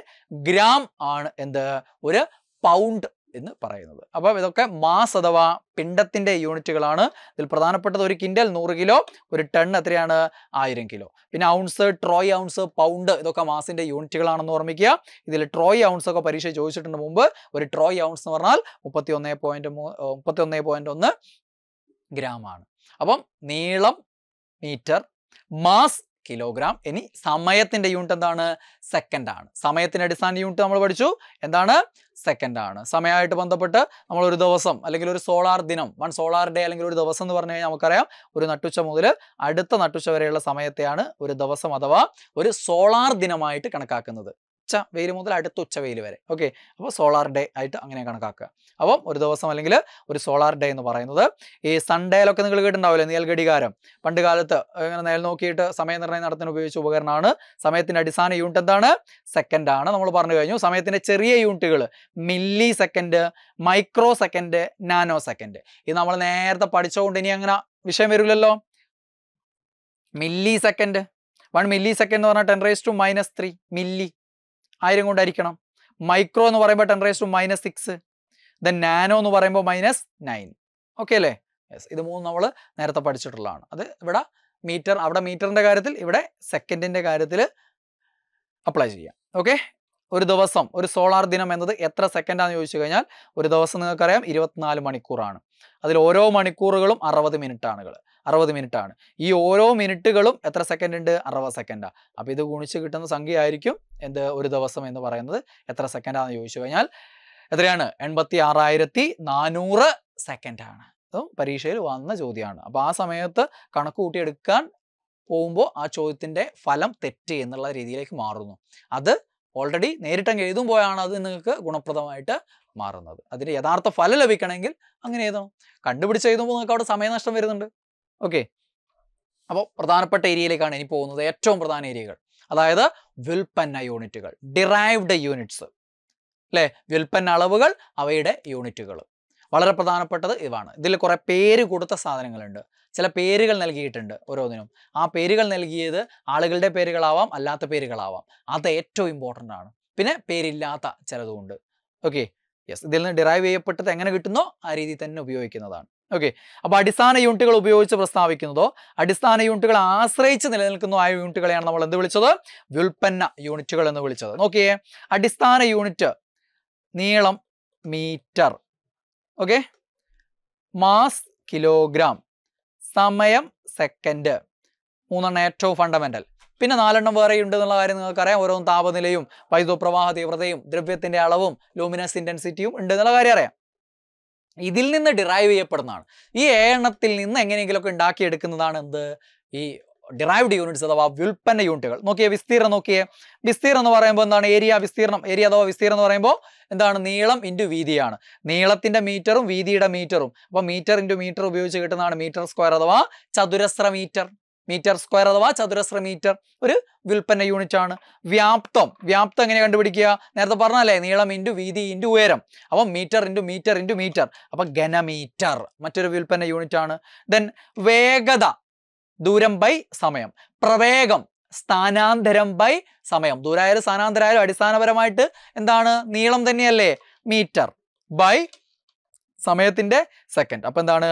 ഗ്രാം ആണ് എന്ത് ഒരു പൗണ്ട് എന്ന് പറയുന്നത് അപ്പോൾ ഇതൊക്കെ മാസ് അഥവാ പിണ്ടത്തിൻ്റെ യൂണിറ്റുകളാണ് ഇതിൽ പ്രധാനപ്പെട്ടത് ഒരു കിൻഡൽ നൂറ് കിലോ ഒരു ടൺ എത്രയാണ് ആയിരം കിലോ പിന്നെ ഔൺസ് ട്രോയ് ഔൺസ് പൗണ്ട് ഇതൊക്കെ മാസിൻ്റെ യൂണിറ്റുകളാണെന്ന് ഓർമ്മിക്കുക ഇതിൽ ട്രോയ് ഔൺസ് ഒക്കെ പരീക്ഷ ചോദിച്ചിട്ടുണ്ട് മുമ്പ് ഒരു ട്രോയ് ഔൺസ് എന്ന് പറഞ്ഞാൽ മുപ്പത്തി ഒന്ന് പോയിന്റ് മുപ്പത്തി ഒന്ന് പോയിന്റ് ഒന്ന് ഗ്രാമാണ് അപ്പം നീളം മീറ്റർ മാസ് കിലോഗ്രാം ഇനി സമയത്തിൻ്റെ യൂണിറ്റ് എന്താണ് സെക്കൻഡ് ആണ് സമയത്തിൻ്റെ അടിസ്ഥാന യൂണിറ്റ് നമ്മൾ പഠിച്ചു എന്താണ് സെക്കൻഡ് ആണ് സമയമായിട്ട് ബന്ധപ്പെട്ട് നമ്മൾ ഒരു ദിവസം അല്ലെങ്കിൽ ഒരു സോളാർ ദിനം വൺ സോളാർ ഡേ അല്ലെങ്കിൽ ഒരു ദിവസം എന്ന് പറഞ്ഞു കഴിഞ്ഞാൽ നമുക്കറിയാം ഒരു നട്ടുച്ച മുതൽ അടുത്ത നട്ടുച്ച വരെയുള്ള സമയത്തെയാണ് ഒരു ദിവസം അഥവാ ഒരു സോളാർ ദിനമായിട്ട് കണക്കാക്കുന്നത് വെയിൽ മുതൽ അടുത്ത ഉച്ച വെയിൽ വരെ ഓക്കെ അപ്പോൾ സോളാർ ഡേ ആയിട്ട് അങ്ങനെ കണക്കാക്കുക അപ്പം ഒരു ദിവസം അല്ലെങ്കിൽ ഒരു സോളാർ ഡേ എന്ന് പറയുന്നത് ഈ സൺഡേയിലൊക്കെ നിങ്ങൾ കേട്ടിട്ടുണ്ടാവില്ലേ നീൽഘടികാരം പണ്ട് കാലത്ത് ഇങ്ങനെ നേൽ നോക്കിയിട്ട് സമയനിർണ്ണയം നടത്താൻ ഉപയോഗിച്ച ഉപകരണമാണ് സമയത്തിൻ്റെ അടിസ്ഥാന യൂണിറ്റ് എന്താണ് സെക്കൻഡാണ് നമ്മൾ പറഞ്ഞു കഴിഞ്ഞു സമയത്തിൻ്റെ ചെറിയ യൂണിറ്റുകൾ millisecond microsecond nanosecond ഇത് നമ്മൾ നേരത്തെ പഠിച്ചുകൊണ്ട് ഇനി അങ്ങനെ വിഷയം വരില്ലല്ലോ millisecond one millisecond എന്ന് പറഞ്ഞാൽ ten raise to minus three milli ആയിരം കൊണ്ടായിരിക്കണം മൈക്രോ എന്ന് പറയുമ്പോൾ ten raise to minus six then nano എന്ന് പറയുമ്പോൾ മൈനസ് നയൻ ഓക്കെ അല്ലേ യെസ് ഇത് മൂന്ന് നമ്മൾ നേരത്തെ പഠിച്ചിട്ടുള്ളതാണ് അത് ഇവിടെ മീറ്റർ അവിടെ മീറ്ററിൻ്റെ കാര്യത്തിൽ ഇവിടെ സെക്കൻഡിൻ്റെ കാര്യത്തിൽ അപ്ലൈ ചെയ്യാം ഓക്കെ ഒരു ദിവസം ഒരു സോളാർ ദിനം എന്നത് എത്ര സെക്കൻഡാന്ന് ചോദിച്ചു കഴിഞ്ഞാൽ ഒരു ദിവസം നിങ്ങൾക്കറിയാം ഇരുപത്തിനാല് മണിക്കൂറാണ് അതിൽ ഓരോ മണിക്കൂറുകളും അറുപത് മിനിറ്റ് ആണുകൾ അറുപത് മിനിറ്റ് ആണ് ഈ ഓരോ മിനിറ്റുകളും എത്ര സെക്കൻഡ് ഉണ്ട് അറുപത് സെക്കൻഡാണ് അപ്പോൾ ഇത് ഗുണിച്ച് കിട്ടുന്ന സംഖ്യ ആയിരിക്കും എന്ത് ഒരു ദിവസം എന്ന് പറയുന്നത് എത്ര സെക്കൻഡാന്ന് ചോദിച്ചു കഴിഞ്ഞാൽ എത്രയാണ് എൺപത്തി ആറായിരത്തി നാനൂറ് സെക്കൻഡാണ് അതും പരീക്ഷയിൽ വന്ന ചോദ്യമാണ് അപ്പോൾ ആ സമയത്ത് കണക്ക് കൂട്ടിയെടുക്കാൻ പോകുമ്പോൾ ആ ചോദ്യത്തിൻ്റെ ഫലം തെറ്റ് എന്നുള്ള രീതിയിലേക്ക് മാറുന്നു അത് ഓൾറെഡി നേരിട്ടങ്ങ് എഴുതുമ്പോഴാണ് അത് നിങ്ങൾക്ക് ഗുണപ്രദമായിട്ട് മാറുന്നത് അതിന് യഥാർത്ഥ ഫലം ലഭിക്കണമെങ്കിൽ അങ്ങനെ എഴുതണം കണ്ടുപിടിച്ച് എഴുതുമ്പോൾ നിങ്ങൾക്ക് അവിടെ സമയനഷ്ടം വരുന്നുണ്ട് ഓക്കെ അപ്പോൾ പ്രധാനപ്പെട്ട ഏരിയയിലേക്കാണ് ഇനി പോകുന്നത് ഏറ്റവും പ്രധാന ഏരിയകൾ അതായത് വിൽപ്പന യൂണിറ്റുകൾ ഡിറൈവ്ഡ് യൂണിറ്റ്സ് അല്ലേ വിൽപ്പന അളവുകൾ അവയുടെ യൂണിറ്റുകൾ വളരെ പ്രധാനപ്പെട്ടത് ഇതാണ് ഇതിൽ കുറേ പേര് കൊടുത്ത സാധനങ്ങളുണ്ട് ചില പേരുകൾ നൽകിയിട്ടുണ്ട് ഓരോന്നിനും ആ പേരുകൾ നൽകിയത് ആളുകളുടെ പേരുകളാവാം അല്ലാത്ത പേരുകളാവാം അത് ഏറ്റവും ഇമ്പോർട്ടൻ്റ് ആണ് പിന്നെ പേരില്ലാത്ത ചിലതുകൊണ്ട് ഓക്കെ യെസ് ഇതിൽ നിന്ന് ഡിറൈവ് ചെയ്യപ്പെട്ടത് എങ്ങനെ കിട്ടുന്നോ ആ രീതി തന്നെ ഉപയോഗിക്കുന്നതാണ് ഓക്കെ അപ്പോൾ അടിസ്ഥാന യൂണിറ്റുകൾ ഉപയോഗിച്ച് പ്രസ്താവിക്കുന്നതോ അടിസ്ഥാന യൂണിറ്റുകൾ ആശ്രയിച്ച് നിലനിൽക്കുന്നോ ആയ യൂണിറ്റുകളെയാണ് നമ്മൾ എന്ത് വിളിച്ചത് വ്യുൽപ്പന്ന യൂണിറ്റുകൾ എന്ന് വിളിച്ചത് നോക്കിയേ അടിസ്ഥാന യൂണിറ്റ് നീളം മീറ്റർ ഓക്കെ മാസ് കിലോഗ്രാം സമയം സെക്കൻഡ് മൂന്നെണ്ണം ഏറ്റവും ഫണ്ടമെന്റൽ പിന്നെ നാലെണ്ണം വേറെ ഉണ്ട് എന്നുള്ള കാര്യം നിങ്ങൾക്കറിയാം ഓരോ താപനിലയും പ്രവാഹ തീവ്രതയും ദ്രവ്യത്തിന്റെ അളവും ലൂമിനസ് ഇന്റൻസിറ്റിയും ഉണ്ട് എന്നുള്ള കാര്യം അറിയാം ഇതിൽ നിന്ന് ഡിറൈവ് ചെയ്യപ്പെടുന്നതാണ് ഈ എണ്ണത്തിൽ നിന്ന് എങ്ങനെയെങ്കിലുമൊക്കെ ഉണ്ടാക്കിയെടുക്കുന്നതാണ് എന്ത് ഈ ഡിറൈവ്ഡ് യൂണിറ്റ്സ് അഥവാ വിൽപ്പന യൂണിറ്റുകൾ നോക്കിയേ വിസ്തീർണം നോക്കിയേ വിസ്തീർണം എന്ന് പറയുമ്പോൾ എന്താണ് ഏരിയ വിസ്തീർണം ഏരിയ അഥവാ വിസ്തീർണം എന്ന് പറയുമ്പോൾ എന്താണ് നീളം ഇൻറ്റു വീതിയാണ് നീളത്തിൻ്റെ മീറ്ററും വീതിയുടെ മീറ്ററും അപ്പോൾ മീറ്റർ ഇൻറ്റു മീറ്റർ ഉപയോഗിച്ച് കിട്ടുന്നതാണ് മീറ്റർ സ്ക്വയർ അഥവാ ചതുരശ്ര മീറ്റർ മീറ്റർ സ്ക്വയർ അഥവാ ചതുരശ്ര മീറ്റർ ഒരു വിൽപ്പന യൂണിറ്റ് ആണ് വ്യാപ്തം വ്യാപ്തം എങ്ങനെ കണ്ടുപിടിക്കുക നേരത്തെ പറഞ്ഞല്ലേ നീളം ഇൻറ്റു വീതി ഇൻറ്റു ഉയരം അപ്പം metre into metre into metre അപ്പം ഘനമീറ്റർ മറ്റൊരു വിൽപ്പന യൂണിറ്റ് ആണ് ദെൻ വേഗത ദൂരം ബൈ സമയം പ്രവേഗം സ്ഥാനാന്തരം ബൈ സമയം ദൂരായാലും സ്ഥാനാന്തരായാലും അടിസ്ഥാനപരമായിട്ട് എന്താണ് നീളം തന്നെയല്ലേ മീറ്റർ ബൈ സമയത്തിന്റെ സെക്കൻഡ് അപ്പൊ എന്താണ്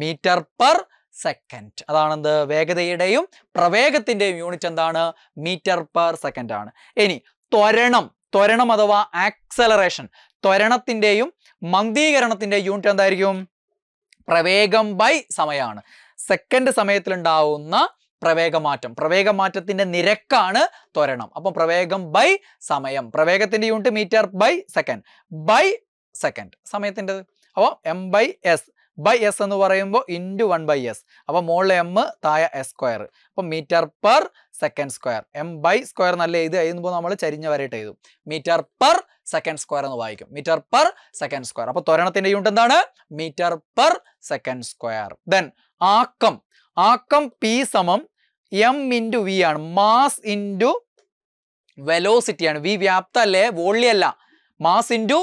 മീറ്റർ പെർ സെക്കൻഡ് അതാണെന്ത് വേഗതയുടെയും പ്രവേഗത്തിന്റെയും യൂണിറ്റ് എന്താണ് മീറ്റർ പെർ സെക്കൻഡ് ആണ് ഇനി ത്വരണം ത്വരണം അഥവാ ആക്സലറേഷൻ ത്വരണത്തിന്റെയും മന്ദീകരണത്തിന്റെ യൂണിറ്റ് എന്തായിരിക്കും പ്രവേഗം ബൈ സമയമാണ് സെക്കൻഡ് സമയത്തിലുണ്ടാവുന്ന പ്രവേഗമാറ്റം പ്രവേഗമാറ്റത്തിന്റെ നിരക്കാണ് ത്വരണം അപ്പം പ്രവേഗം ബൈ സമയം പ്രവേഗത്തിന്റെ unit metre by second by second സമയത്തിൻ്റെ അപ്പോൾ m by s by s എന്ന് പറയുമ്പോൾ ഇൻറ്റു വൺ ബൈ എസ് അപ്പോൾ മുകളിൽ എം താഴെ എസ് സ്ക്വയർ അപ്പം metre per second square m by square നല്ല ഇത് എഴുതുമ്പോൾ നമ്മൾ ചരിഞ്ഞ വരയിട്ട് എഴുതും മീറ്റർ പെർ സെക്കൻഡ് സ്ക്വയർ എന്ന് വായിക്കും മീറ്റർ പെർ സെക്കൻഡ് സ്ക്വയർ അപ്പോൾ ത്വരണത്തിൻ്റെ യൂണിറ്റ് എന്താണ് metre per second square then ആക്കം ആക്കം പി സമം എം ഇൻറ്റു വി ആണ് മാസ് ഇൻറ്റു വെലോസിറ്റിയാണ് വി വ്യാപ്തല്ലേ അല്ലേ mass into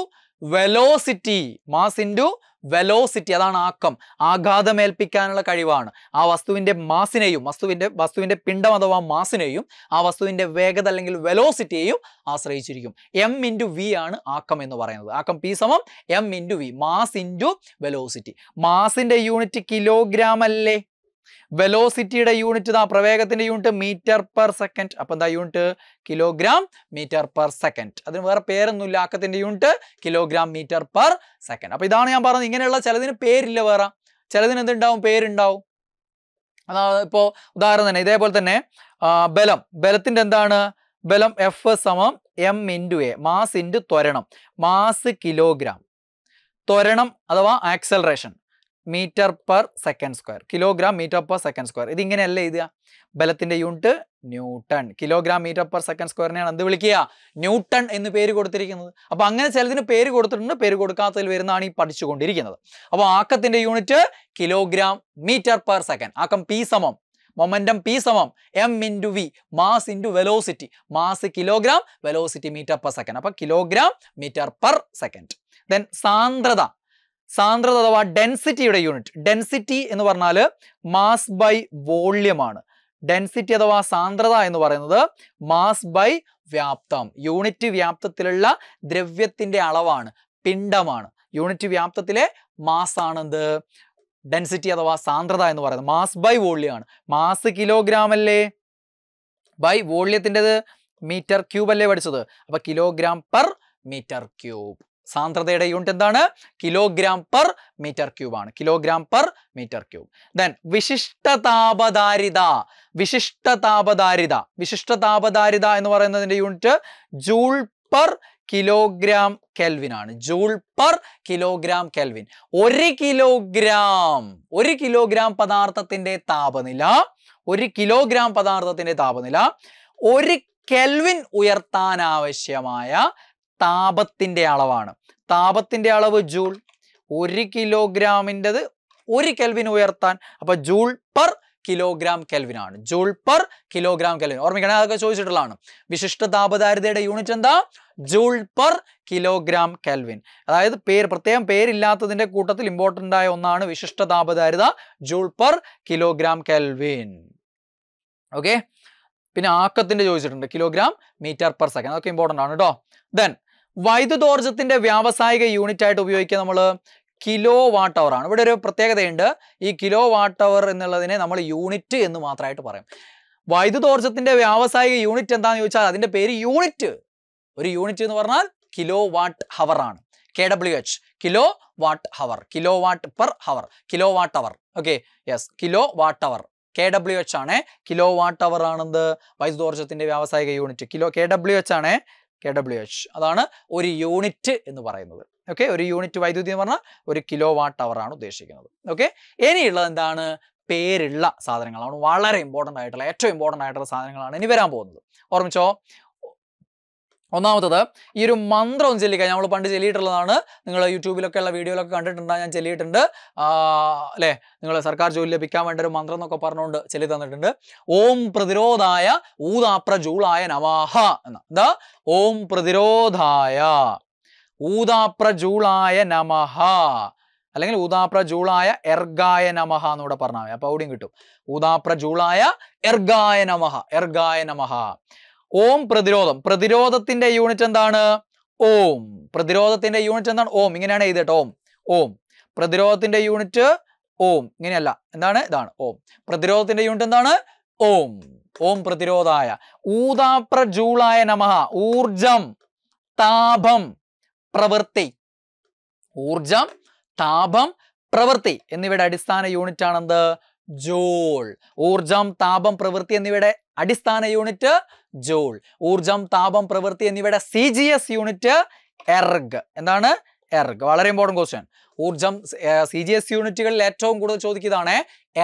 velocity mass into velocity അതാണ് ആക്കം ആഘാതമേൽപ്പിക്കാനുള്ള കഴിവാണ് ആ വസ്തുവിൻ്റെ മാസിനെയും വസ്തുവിൻ്റെ വസ്തുവിൻ്റെ പിണ്ഡം അഥവാ മാസിനെയും ആ വസ്തുവിൻ്റെ വേഗത അല്ലെങ്കിൽ വെലോസിറ്റിയെയും ആശ്രയിച്ചിരിക്കും എം ഇൻറ്റു വി ആണ് ആക്കം എന്ന് പറയുന്നത് ആക്കം പി സമം m into v mass into velocity മാസിൻ്റെ യൂണിറ്റ് കിലോഗ്രാം അല്ലേ വെലോസിറ്റിയുടെ യൂണിറ്റ് ഇതാ പ്രവേഗത്തിന്റെ യൂണിറ്റ് മീറ്റർ പെർ സെക്കൻഡ് അപ്പൊ എന്താ unit kilogram metre per second അതിന് വേറെ പേരൊന്നുമില്ല ആക്കത്തിന്റെ unit kilogram metre per second അപ്പൊ ഇതാണ് ഞാൻ പറഞ്ഞത് ഇങ്ങനെയുള്ള ചിലതിന് പേരില്ല വേറെ ചിലതിന് എന്തുണ്ടാവും പേരുണ്ടാവും അതാ ഇപ്പോ ഉദാഹരണം തന്നെ ഇതേപോലെ തന്നെ ബലം ബലത്തിന്റെ എന്താണ് ബലം എഫ് സമം m into a mass into ത്വരണം മാസ് കിലോഗ്രാം ത്വരണം അഥവാ acceleration metre per second square kilogram metre per second square ഇതിങ്ങനെയല്ല എഴുതുക ബലത്തിന്റെ unit newton kilogram metre per second സ്ക്വയറിനെയാണ് എന്ത് വിളിക്കുക ന്യൂട്ടൺ എന്ന് പേര് കൊടുത്തിരിക്കുന്നത് അപ്പോൾ അങ്ങനെ ചിലതിന് പേര് കൊടുത്തിട്ടുണ്ട് പേര് കൊടുക്കാത്തതിൽ വരുന്നതാണ് ഈ പഠിച്ചുകൊണ്ടിരിക്കുന്നത് അപ്പോൾ ആക്കത്തിന്റെ unit kilogram metre per second ആക്കം പി സമം മൊമെൻറ്റം പി സമം m into v mass into velocity mass kilogram velocity metre per second അപ്പോൾ kilogram metre per second then സാന്ദ്രത സാന്ദ്രത അഥവാ ഡെൻസിറ്റിയുടെ യൂണിറ്റ് ഡെൻസിറ്റി എന്ന് പറഞ്ഞാൽ മാസ് ബൈ വോള്യം ആണ് ഡെൻസിറ്റി അഥവാ സാന്ദ്രത എന്ന് പറയുന്നത് മാസ് ബൈ വ്യാപ്തം യൂണിറ്റ് വ്യാപ്തത്തിലുള്ള ദ്രവ്യത്തിന്റെ അളവാണ് പിണ്ഡമാണ് യൂണിറ്റ് വ്യാപ്തത്തിലെ മാസ് ആണെന്ത് ഡെൻസിറ്റി അഥവാ സാന്ദ്രത എന്ന് പറയുന്നത് മാസ് ബൈ വോള്യം ആണ് മാസ് കിലോഗ്രാം അല്ലേ ബൈ വോള്യത്തിൻ്റെത് മീറ്റർ ക്യൂബ് അല്ലേ പഠിച്ചത് അപ്പൊ കിലോഗ്രാം പെർ മീറ്റർ ക്യൂബ് സാന്ദ്രതയുടെ യൂണിറ്റ് എന്താണ് കിലോഗ്രാം പെർ മീറ്റർ ക്യൂബ് ആണ് kilogram per metre cube then വിശിഷ്ട വിശിഷ്ടതാപധാരിത വിശിഷ്ട വിശിഷ്ട എന്ന് പറയുന്നതിന്റെ unit joule per kilogram kelvin ആണ് ജൂൾ പെർ കിലോഗ്രാം കെൽവിൻ ഒരു കിലോഗ്രാം ഒരു കിലോഗ്രാം പദാർത്ഥത്തിന്റെ താപനില ഒരു കിലോഗ്രാം പദാർത്ഥത്തിന്റെ താപനില ഒരു കെൽവിൻ ഉയർത്താൻ ആവശ്യമായ താപത്തിൻ്റെ അളവാണ് താപത്തിൻ്റെ അളവ് ജൂൾ ഒരു കിലോഗ്രാമിൻ്റെത് ഒരു കെൽവിൻ ഉയർത്താൻ അപ്പോൾ ജൂൾ പെർ കിലോഗ്രാം കെൽവിനാണ് ജൂൾ പെർ കിലോഗ്രാം കെൽവിൻ ഓർമ്മിക്കണേ അതൊക്കെ ചോദിച്ചിട്ടുള്ളതാണ് വിശിഷ്ട താപധാരിതയുടെ യൂണിറ്റ് എന്താ ജൂൾ പെർ കിലോഗ്രാം കെൽവിൻ അതായത് പേര് പ്രത്യേകം പേരില്ലാത്തതിൻ്റെ കൂട്ടത്തിൽ ഇമ്പോർട്ടൻ്റ് ആയ ഒന്നാണ് വിശിഷ്ട താപധാരിത joule per kilogram kelvin okay പിന്നെ ആക്കത്തിൻ്റെ ചോദിച്ചിട്ടുണ്ട് കിലോഗ്രാം മീറ്റർ പെർ സെക്കൻഡ് അതൊക്കെ ഇമ്പോർട്ടൻ്റ് ആണ് കേട്ടോ ദെൻ വൈദ്യുതോർജ്ജത്തിന്റെ വ്യാവസായിക യൂണിറ്റ് ആയിട്ട് ഉപയോഗിക്കുക നമ്മൾ കിലോ വാട്ട് അവർ ആണ് ഇവിടെ ഒരു പ്രത്യേകതയുണ്ട് ഈ കിലോ വാട്ട് അവർ എന്നുള്ളതിനെ നമ്മൾ യൂണിറ്റ് എന്ന് മാത്രമായിട്ട് പറയും വൈദ്യുതോർജ്ജത്തിന്റെ വ്യാവസായിക യൂണിറ്റ് എന്താന്ന് ചോദിച്ചാൽ അതിന്റെ പേര് യൂണിറ്റ് ഒരു യൂണിറ്റ് എന്ന് പറഞ്ഞാൽ കിലോ വാട്ട് ഹവർ ആണ് K W H kilo watt hour kilo watt per hour kilo watt hour okay yes kilo watt hour K W H ആണ് കിലോ വാട്ട് അവർ ആണെന്ത് വൈദ്യുതോർജ്ജത്തിന്റെ വ്യാവസായിക unit kilo K W H ആണ് കെ ഡബ്ല്യു എച്ച് അതാണ് ഒരു യൂണിറ്റ് എന്ന് പറയുന്നത് ഓക്കെ ഒരു യൂണിറ്റ് വൈദ്യുതി എന്ന് പറഞ്ഞാൽ ഒരു കിലോ വാട്ട് ആണ് ഉദ്ദേശിക്കുന്നത് ഓക്കെ ഇനിയുള്ളത് എന്താണ് പേരുള്ള സാധനങ്ങളാണ് വളരെ ഇമ്പോർട്ടൻ്റ് ആയിട്ടുള്ള ഏറ്റവും ഇമ്പോർട്ടൻ്റ് ആയിട്ടുള്ള സാധനങ്ങളാണ് ഇനി വരാൻ പോകുന്നത് ഓർമ്മിച്ചോ ഒന്നാമത്തത് ഈ ഒരു മന്ത്രം ചെല്ലിക്കുക നമ്മൾ പണ്ട് ചെല്ലിയിട്ടുള്ളതാണ് നിങ്ങൾ യൂട്യൂബിലൊക്കെ ഉള്ള വീഡിയോയിലൊക്കെ കണ്ടിട്ടുണ്ടാകും ഞാൻ ചെല്ലിയിട്ടുണ്ട് അല്ലേ നിങ്ങൾ സർക്കാർ ജോലി ലഭിക്കാൻ വേണ്ട ഒരു മന്ത്രം എന്നൊക്കെ പറഞ്ഞുകൊണ്ട് ചെല്ലി തന്നിട്ടുണ്ട് ഓം പ്രതിരോധായ ഊതാപ്ര ജൂളായ നവാഹ എന്ന എന്താ ഓം പ്രതിരോധായ ഊതാപ്ര ജൂളായ നമഹ അല്ലെങ്കിൽ ഊതാപ്ര ജൂളായ എർഗായ നമഹ എന്നൂടെ പറഞ്ഞാൽ അപ്പോൾ അവിടെയും കിട്ടും ഊതാപ്ര ജൂളായ എർഗായ നമഹ എർഗായ നമഹ ഓം പ്രതിരോധം പ്രതിരോധത്തിന്റെ യൂണിറ്റ് എന്താണ് ഓം പ്രതിരോധത്തിന്റെ യൂണിറ്റ് എന്താണ് ഓം ഇങ്ങനെയാണ് എഴുതട്ടോ ഓം ഓം പ്രതിരോധത്തിന്റെ യൂണിറ്റ് ഓം ഇങ്ങനെയല്ല എന്താണ് ഇതാണ് ഓം പ്രതിരോധത്തിന്റെ യൂണിറ്റ് എന്താണ് ഓം ഓം പ്രതിരോധായ ഊതാപ്രജൂളായ ജൂളായ നമഹ ഊർജം താപം പ്രവൃത്തി ഊർജം താപം പ്രവൃത്തി എന്നിവയുടെ അടിസ്ഥാന യൂണിറ്റ് ആണെന്ത് ജോൾ ഊർജം താപം പ്രവൃത്തി എന്നിവയുടെ അടിസ്ഥാന യൂണിറ്റ് ജൂൾ ഊർജം താപം പ്രവൃത്തി എന്നിവയുടെ C G S unit erg എന്താണ് എർഗ് വളരെ ഇമ്പോർട്ടൻറ്റ് ക്വസ്റ്റ്യൻ ഊർജം സി ജി എസ് യൂണിറ്റുകളിൽ ഏറ്റവും കൂടുതൽ ചോദിക്കുന്നതാണ്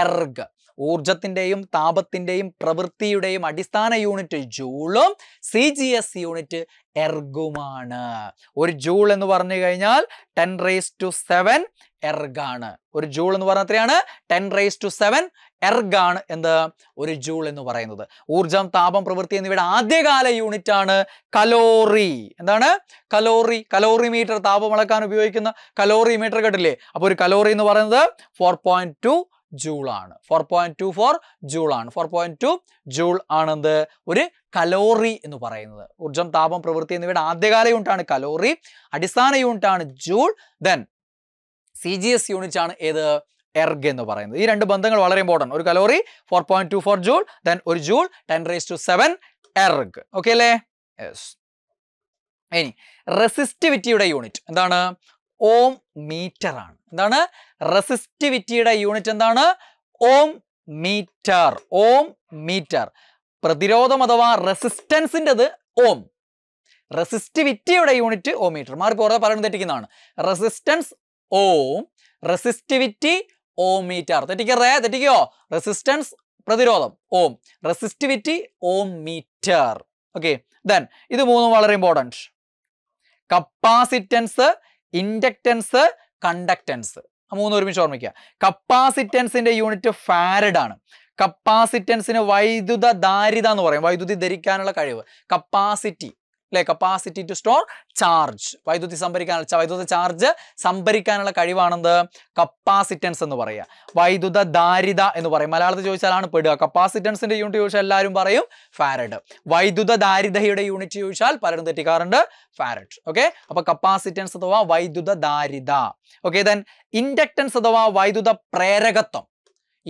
എർഗ് ഊർജത്തിൻ്റെയും താപത്തിൻ്റെയും പ്രവൃത്തിയുടെയും അടിസ്ഥാന യൂണിറ്റ് ജൂളും സി ജി എസ് യൂണിറ്റ് എർഗുമാണ് ഒരു ജൂൾ എന്ന് പറഞ്ഞു കഴിഞ്ഞാൽ ടെൻ റേസ് ടു സെവൻ എർഗാണ് ഒരു ജൂൾ എന്ന് പറഞ്ഞാൽ എത്രയാണ് ടെൻ റേസ് ടു സെവൻ എർഗാണ് എന്ത് ഒരു ജൂൾ എന്ന് പറയുന്നത് ഊർജം താപം പ്രവൃത്തി എന്നിവയുടെ ആദ്യകാല യൂണിറ്റ് ആണ് കലോറി എന്താണ് കലോറി കലോറി മീറ്റർ താപം അളക്കാൻ ഉപയോഗിക്കുന്ന കലോറി മീറ്റർ കേട്ടില്ലേ അപ്പോൾ ഒരു കലോറി എന്ന് പറയുന്നത് ഫോർ പോയിന്റ് ടു ജൂൾ ആണ് four point two four joule ആണ് ഫോർ പോയിന്റ് ടു ജൂൾ ആണെന്ത് ഒരു കലോറി എന്ന് പറയുന്നത് ഊർജം താപം പ്രവൃത്തി എന്നിവയുടെ ആദ്യകാല യൂണിറ്റ് ആണ് കലോറി അടിസ്ഥാന യൂണിറ്റ് ആണ് joule then C G S ആണ് ഏത് എർഗ് എന്ന് പറയുന്നത് ഈ രണ്ട് ബന്ധങ്ങൾ വളരെ ഇമ്പോർട്ടൻറ്റ് ഒരു calorie four point two four joule then ഒരു joule ten raise to seven erg okay അല്ലേ യെസ് ഇനി റെസിസ്റ്റിവിറ്റിയുടെ യൂണിറ്റ് എന്താണ് ഓം മീറ്റർ ആണ് എന്താണ് റെസിസ്റ്റിവിറ്റിയുടെ യൂണിറ്റ് എന്താണ് ഓം മീറ്റർ ഓം മീറ്റർ പ്രതിരോധം അഥവാ റെസിസ്റ്റൻസിൻ്റെത് ഓം റെസിസ്റ്റിവിറ്റിയുടെ യൂണിറ്റ് ഓം മീറ്റർ മാർക്ക് പോകാതെ പറയുന്നത് തെറ്റിക്കുന്നതാണ് resistance ohm resistivity ohm metre തെറ്റിക്കറേ തെറ്റിക്കോ റെസിസ്റ്റൻസ് പ്രതിരോധം ohm resistivity ohm metre okay then ഇത് മൂന്നും വളരെ ഇമ്പോർട്ടൻറ്റ് കപ്പാസിറ്റൻസ് ഇൻഡക്റ്റൻസ് കണ്ടക്ടൻസ് മൂന്ന് ഒരുമിച്ച് ഓർമ്മിക്കുക കപ്പാസിറ്റൻസിന്റെ യൂണിറ്റ് ഫാരഡ് ആണ് കപ്പാസിറ്റൻസിന് വൈദ്യുത ധാരിത എന്ന് പറയും വൈദ്യുതി ധരിക്കാനുള്ള കഴിവ് കപ്പാസിറ്റി അല്ലെ കപ്പാസിറ്റി ടു സ്റ്റോർ ചാർജ് വൈദ്യുതി സംഭരിക്കാനുള്ള വൈദ്യുത ചാർജ് സംഭരിക്കാനുള്ള കഴിവാണെന്ത് കപ്പാസിറ്റൻസ് എന്ന് പറയുക വൈദ്യുത ധാരിത എന്ന് പറയും മലയാളത്തിൽ ചോദിച്ചാലാണ് പെടുക കപ്പാസിറ്റൻസിന്റെ യൂണിറ്റ് ചോദിച്ചാൽ എല്ലാവരും പറയും ഫാരഡ് വൈദ്യുത ധാരിതയുടെ യൂണിറ്റ് ചോദിച്ചാൽ പലരും തെറ്റിക്കാറുണ്ട് ഫാരഡ് ഓക്കെ അപ്പൊ കപ്പാസിറ്റൻസ് അഥവാ വൈദ്യുത ധാരിത ഓക്കെ ദെൻ ഇൻഡക്റ്റൻസ് അഥവാ വൈദ്യുത പ്രേരകത്വം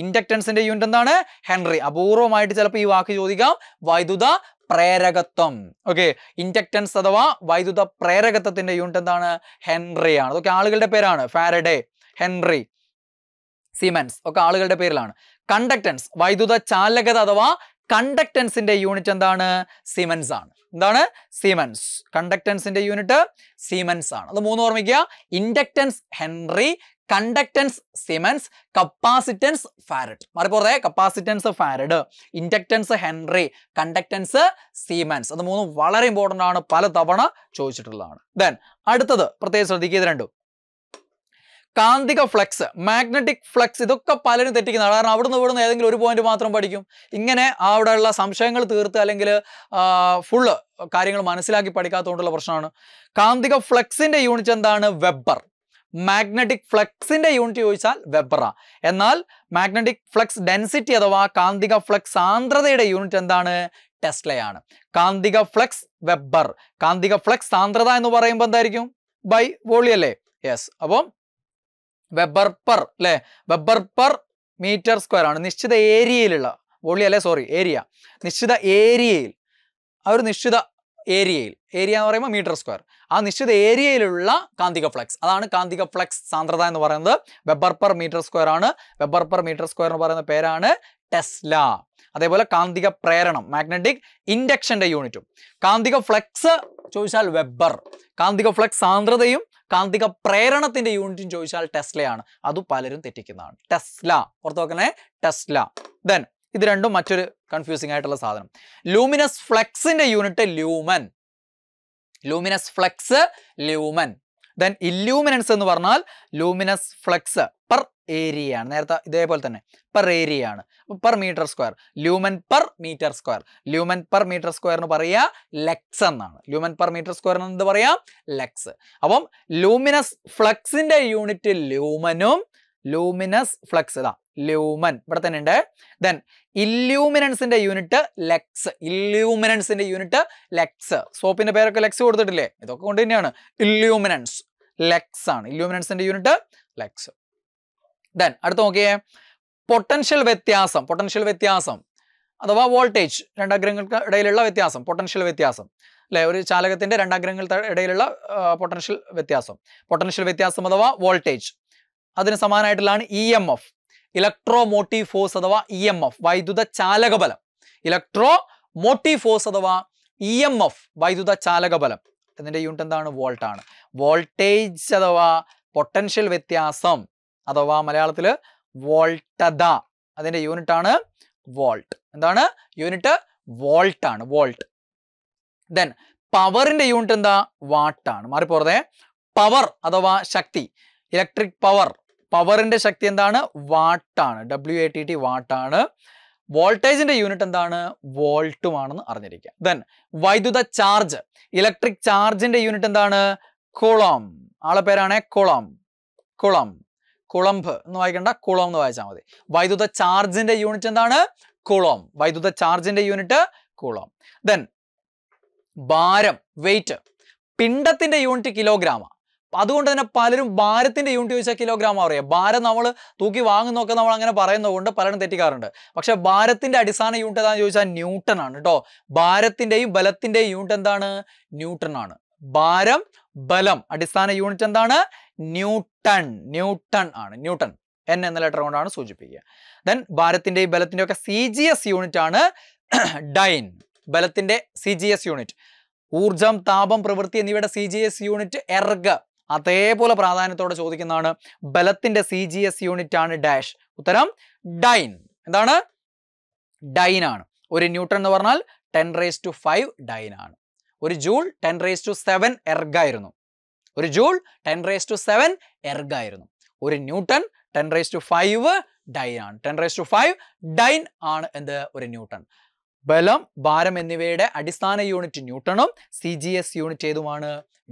ഇൻഡക്റ്റൻസിന്റെ യൂണിറ്റ് എന്താണ് ഹെൻറി അപൂർവമായിട്ട് ചിലപ്പോൾ ഈ വാക്ക് ചോദിക്കാം വൈദ്യുത പ്രേരകത്വം ഓക്കെ ഇൻഡക്റ്റൻസ് അഥവാ വൈദ്യുത പ്രേരകത്വത്തിന്റെ യൂണിറ്റ് എന്താണ് ഹെൻറി ആണ് അതൊക്കെ ആളുകളുടെ പേരാണ് ഫാരഡേ ഹെൻറി സിമെൻസ് ഒക്കെ ആളുകളുടെ പേരിലാണ് കണ്ടക്ടൻസ് വൈദ്യുത ചാലകത അഥവാ കണ്ടക്ടൻസിന്റെ യൂണിറ്റ് എന്താണ് സിമെൻസ് ആണ് എന്താണ് സിമെൻസ് കണ്ടക്ടൻസിന്റെ യൂണിറ്റ് സിമെൻസ് ആണ് അത് മൂന്ന് ഓർമ്മിക്കുക inductance henry conductance siemens capacitance farad മറിപ്പോറേ capacitance farad inductance henry conductance siemens അത് മൂന്നും വളരെ ഇമ്പോർട്ടൻ്റ് ആണ് പല തവണ ചോദിച്ചിട്ടുള്ളതാണ് ദെൻ അടുത്തത് പ്രത്യേകം ശ്രദ്ധിക്കുക ഇത് രണ്ടും കാന്തിക ഫ്ലക്സ് മാഗ്നറ്റിക് ഫ്ലക്സ് ഇതൊക്കെ പലരും തെറ്റിക്കുന്നതാണ് കാരണം അവിടുന്ന് ഇവിടുന്ന് ഏതെങ്കിലും ഒരു പോയിന്റ് മാത്രം പഠിക്കും ഇങ്ങനെ അവിടെയുള്ള സംശയങ്ങൾ തീർത്ത് അല്ലെങ്കിൽ ഫുള്ള് കാര്യങ്ങൾ മനസ്സിലാക്കി പഠിക്കാത്തതുകൊണ്ടുള്ള പ്രശ്നമാണ് കാന്തിക ഫ്ലക്സിന്റെ യൂണിറ്റ് എന്താണ് വെബർ മാഗ്നറ്റിക് ഫ്ലക്സിന്റെ യൂണിറ്റ് ചോദിച്ചാൽ വെബറ എന്നാൽ മാഗ്നറ്റിക് ഫ്ലക്സ് ഡെൻസിറ്റി അഥവാ കാന്തിക ഫ്ലക്സ് സാന്ദ്രതയുടെ യൂണിറ്റ് എന്താണ് ടെസ്ലയാണ് കാന്തിക ഫ്ലക്സ് വെബർ കാന്തിക ഫ്ലക്സ് സാന്ദ്രത എന്ന് പറയുമ്പോൾ എന്തായിരിക്കും ബൈ വോളി അല്ലേ യെസ് അപ്പം വെബർ പെർ അല്ലേ വെബർ പെർ മീറ്റർ സ്ക്വയർ ആണ് നിശ്ചിത ഏരിയയിലുള്ള വോളി അല്ലേ സോറി ഏരിയ നിശ്ചിത ഏരിയയിൽ ആ ഒരു നിശ്ചിത ഏരിയയിൽ ഏരിയ എന്ന് പറയുമ്പോൾ മീറ്റർ സ്ക്വയർ ആ നിശ്ചിത ഏരിയയിലുള്ള കാന്തിക ഫ്ലക്സ് അതാണ് കാന്തിക ഫ്ലക്സ് സാന്ദ്രത എന്ന് പറയുന്നത് വെബർ പെർ മീറ്റർ സ്ക്വയർ ആണ് വെബർ പെർ മീറ്റർ സ്ക്വയർ എന്ന് പറയുന്ന പേരാണ് ടെസ്ല അതേപോലെ കാന്തിക പ്രേരണം മാഗ്നറ്റിക് ഇൻഡക്ഷൻ്റെ യൂണിറ്റും കാന്തിക ഫ്ലക്സ് ചോദിച്ചാൽ വെബർ കാന്തിക ഫ്ലക്സ് സാന്ദ്രതയും കാന്തിക പ്രേരണത്തിൻ്റെ യൂണിറ്റും ചോദിച്ചാൽ ടെസ്ലയാണ് അത് പലരും തെറ്റിക്കുന്നതാണ് ടെസ്ല പുറത്തു വെക്കണേ ടെസ്ല ദെൻ ഇത് രണ്ടും മറ്റൊരു കൺഫ്യൂസിംഗ് ആയിട്ടുള്ള സാധനം ലൂമിനസ് ഫ്ലെക്സിന്റെ unit lumen luminous flux lumen then illuminance എന്ന് പറഞ്ഞാൽ ലൂമിനസ് ഫ്ലെക്സ് പെർ ഏരിയ ആണ് നേരത്തെ ഇതേപോലെ തന്നെ പെർ ഏരിയ ആണ് per metre square lumen per metre square lumen per metre square എന്ന് പറയുക ലെക്സ് എന്നാണ് ലൂമൻ പെർ മീറ്റർ സ്ക്വയർ എന്ന് പറയാം ലെക്സ് അപ്പം ലൂമിനസ് ഫ്ലെക്സിന്റെ യൂണിറ്റ് ലൂമനും ലൂമിനസ് ഫ്ലക്സ് ഇതാ ലൂമൻ ഇവിടെ തന്നെ ഉണ്ട് ദെൻ ഇല്യൂമിനൻസിന്റെ യൂണിറ്റ് ലെക്സ് ഇല്യൂമിനൻസിന്റെ യൂണിറ്റ് ലെക്സ് സോപ്പിന്റെ പേരൊക്കെ ലെക്സ് കൊടുത്തിട്ടില്ലേ ഇതൊക്കെ കൊണ്ട് തന്നെയാണ് ഇല്യൂമിനൻസ് ലെക്സ് ആണ് ഇല്യൂമിനൻസിന്റെ യൂണിറ്റ് ലെക്സ് ദെൻ അടുത്ത് നോക്കിയേ പൊട്ടൻഷ്യൽ വ്യത്യാസം പൊട്ടൻഷ്യൽ വ്യത്യാസം അഥവാ വോൾട്ടേജ് രണ്ടാഗ്രഹങ്ങൾക്ക് ഇടയിലുള്ള വ്യത്യാസം പൊട്ടൻഷ്യൽ വ്യത്യാസം അല്ലെ ഒരു ചാലകത്തിന്റെ രണ്ടാഗ്രഹങ്ങൾ ഇടയിലുള്ള പൊട്ടൻഷ്യൽ വ്യത്യാസം പൊട്ടൻഷ്യൽ വ്യത്യാസം അഥവാ വോൾട്ടേജ് അതിന് സമാനമായിട്ടുള്ളതാണ് E M F electro motive force അഥവാ ഇ e എം എഫ് വൈദ്യുത ചാലകബലം ഇലക്ട്രോ മോട്ടീവ് ഫോഴ്സ് അഥവാ ഇ e എം എഫ് വൈദ്യുത ചാലകബലം ഇതിൻ്റെ യൂണിറ്റ് എന്താണ് വോൾട്ട് ആണ് വോൾട്ടേജ് അഥവാ പൊട്ടൻഷ്യൽ വ്യത്യാസം അഥവാ മലയാളത്തിൽ വോൾട്ടത അതിൻ്റെ ആണ് വോൾട്ട് എന്താണ് യൂണിറ്റ് വോൾട്ട് ആണ് വോൾട്ട് ദെൻ പവറിന്റെ യൂണിറ്റ് എന്താ വാട്ടാണ് മാറിപ്പോറതേ പവർ അഥവാ ശക്തി ഇലക്ട്രിക് പവർ പവറിൻ്റെ ശക്തി എന്താണ് വാട്ടാണ് ഡബ്ല്യു എ ടി ടി വാട്ടാണ് വോൾട്ടേജിന്റെ യൂണിറ്റ് എന്താണ് വോൾട്ടുമാണെന്ന് ആണെന്ന് അറിഞ്ഞിരിക്കുക ദെൻ വൈദ്യുത ചാർജ് ഇലക്ട്രിക് ചാർജിന്റെ യൂണിറ്റ് എന്താണ് കുളം ആളെ പേരാണ് കുളം കുളം കുളംബ് എന്ന് വായിക്കണ്ട കുളം എന്ന് വായിച്ചാൽ മതി വൈദ്യുത ചാർജിന്റെ യൂണിറ്റ് എന്താണ് കുളം വൈദ്യുത ചാർജിന്റെ യൂണിറ്റ് കുളം ദെൻ ഭാരം വെയിറ്റ് പിണ്ടത്തിന്റെ യൂണിറ്റ് കിലോഗ്രാമാണ് അതുകൊണ്ട് തന്നെ പലരും ഭാരത്തിൻ്റെ യൂണിറ്റ് ചോദിച്ചാൽ കിലോഗ്രാം അറിയാം ഭാരം നമ്മൾ തൂക്കി വാങ്ങുന്നൊക്കെ നമ്മൾ അങ്ങനെ പറയുന്നതുകൊണ്ട് പലരും തെറ്റിക്കാറുണ്ട് പക്ഷേ ഭാരത്തിൻ്റെ അടിസ്ഥാന യൂണിറ്റ് ഏതാണെന്ന് ചോദിച്ചാൽ ന്യൂട്ടൺ ആണ് കേട്ടോ ഭാരത്തിൻ്റെയും ബലത്തിൻ്റെയും യൂണിറ്റ് എന്താണ് ന്യൂട്ടൺ ആണ് ഭാരം ബലം അടിസ്ഥാന യൂണിറ്റ് എന്താണ് ന്യൂട്ടൺ ന്യൂട്ടൺ ആണ് ന്യൂട്ടൺ എൻ എന്ന ലെറ്റർ കൊണ്ടാണ് സൂചിപ്പിക്കുക ദെൻ ഭാരത്തിൻ്റെയും ബലത്തിൻ്റെയും ഒക്കെ സി ജി എസ് യൂണിറ്റ് ആണ് [clears throat] ഡൈൻ ബലത്തിൻ്റെ സി ജി എസ് യൂണിറ്റ് ഊർജം താപം പ്രവൃത്തി എന്നിവയുടെ C G S unit erg അതേപോലെ പ്രാധാന്യത്തോടെ ചോദിക്കുന്നതാണ് ബലത്തിന്റെ സി ജി എസ് യൂണിറ്റ് ആണ് ഡാഷ് ഉത്തരം ഡൈൻ എന്താണ് ഡൈൻ ആണ് ഒരു ന്യൂട്ടൺ എന്ന് പറഞ്ഞാൽ ten raise to five dyne ആണ് ഒരു joule ten raise to seven എർഗായിരുന്നു ഒരു joule ten raise to seven എർഗായിരുന്നു ഒരു newton ten raise to five dyne ആണ് ten raise to five dyne ആണ് എന്ത് ഒരു ന്യൂട്ടൺ ബലം ഭാരം എന്നിവയുടെ അടിസ്ഥാന യൂണിറ്റ് ന്യൂട്ടണും സി ജി എസ് യൂണിറ്റ് ഏതുമാണ്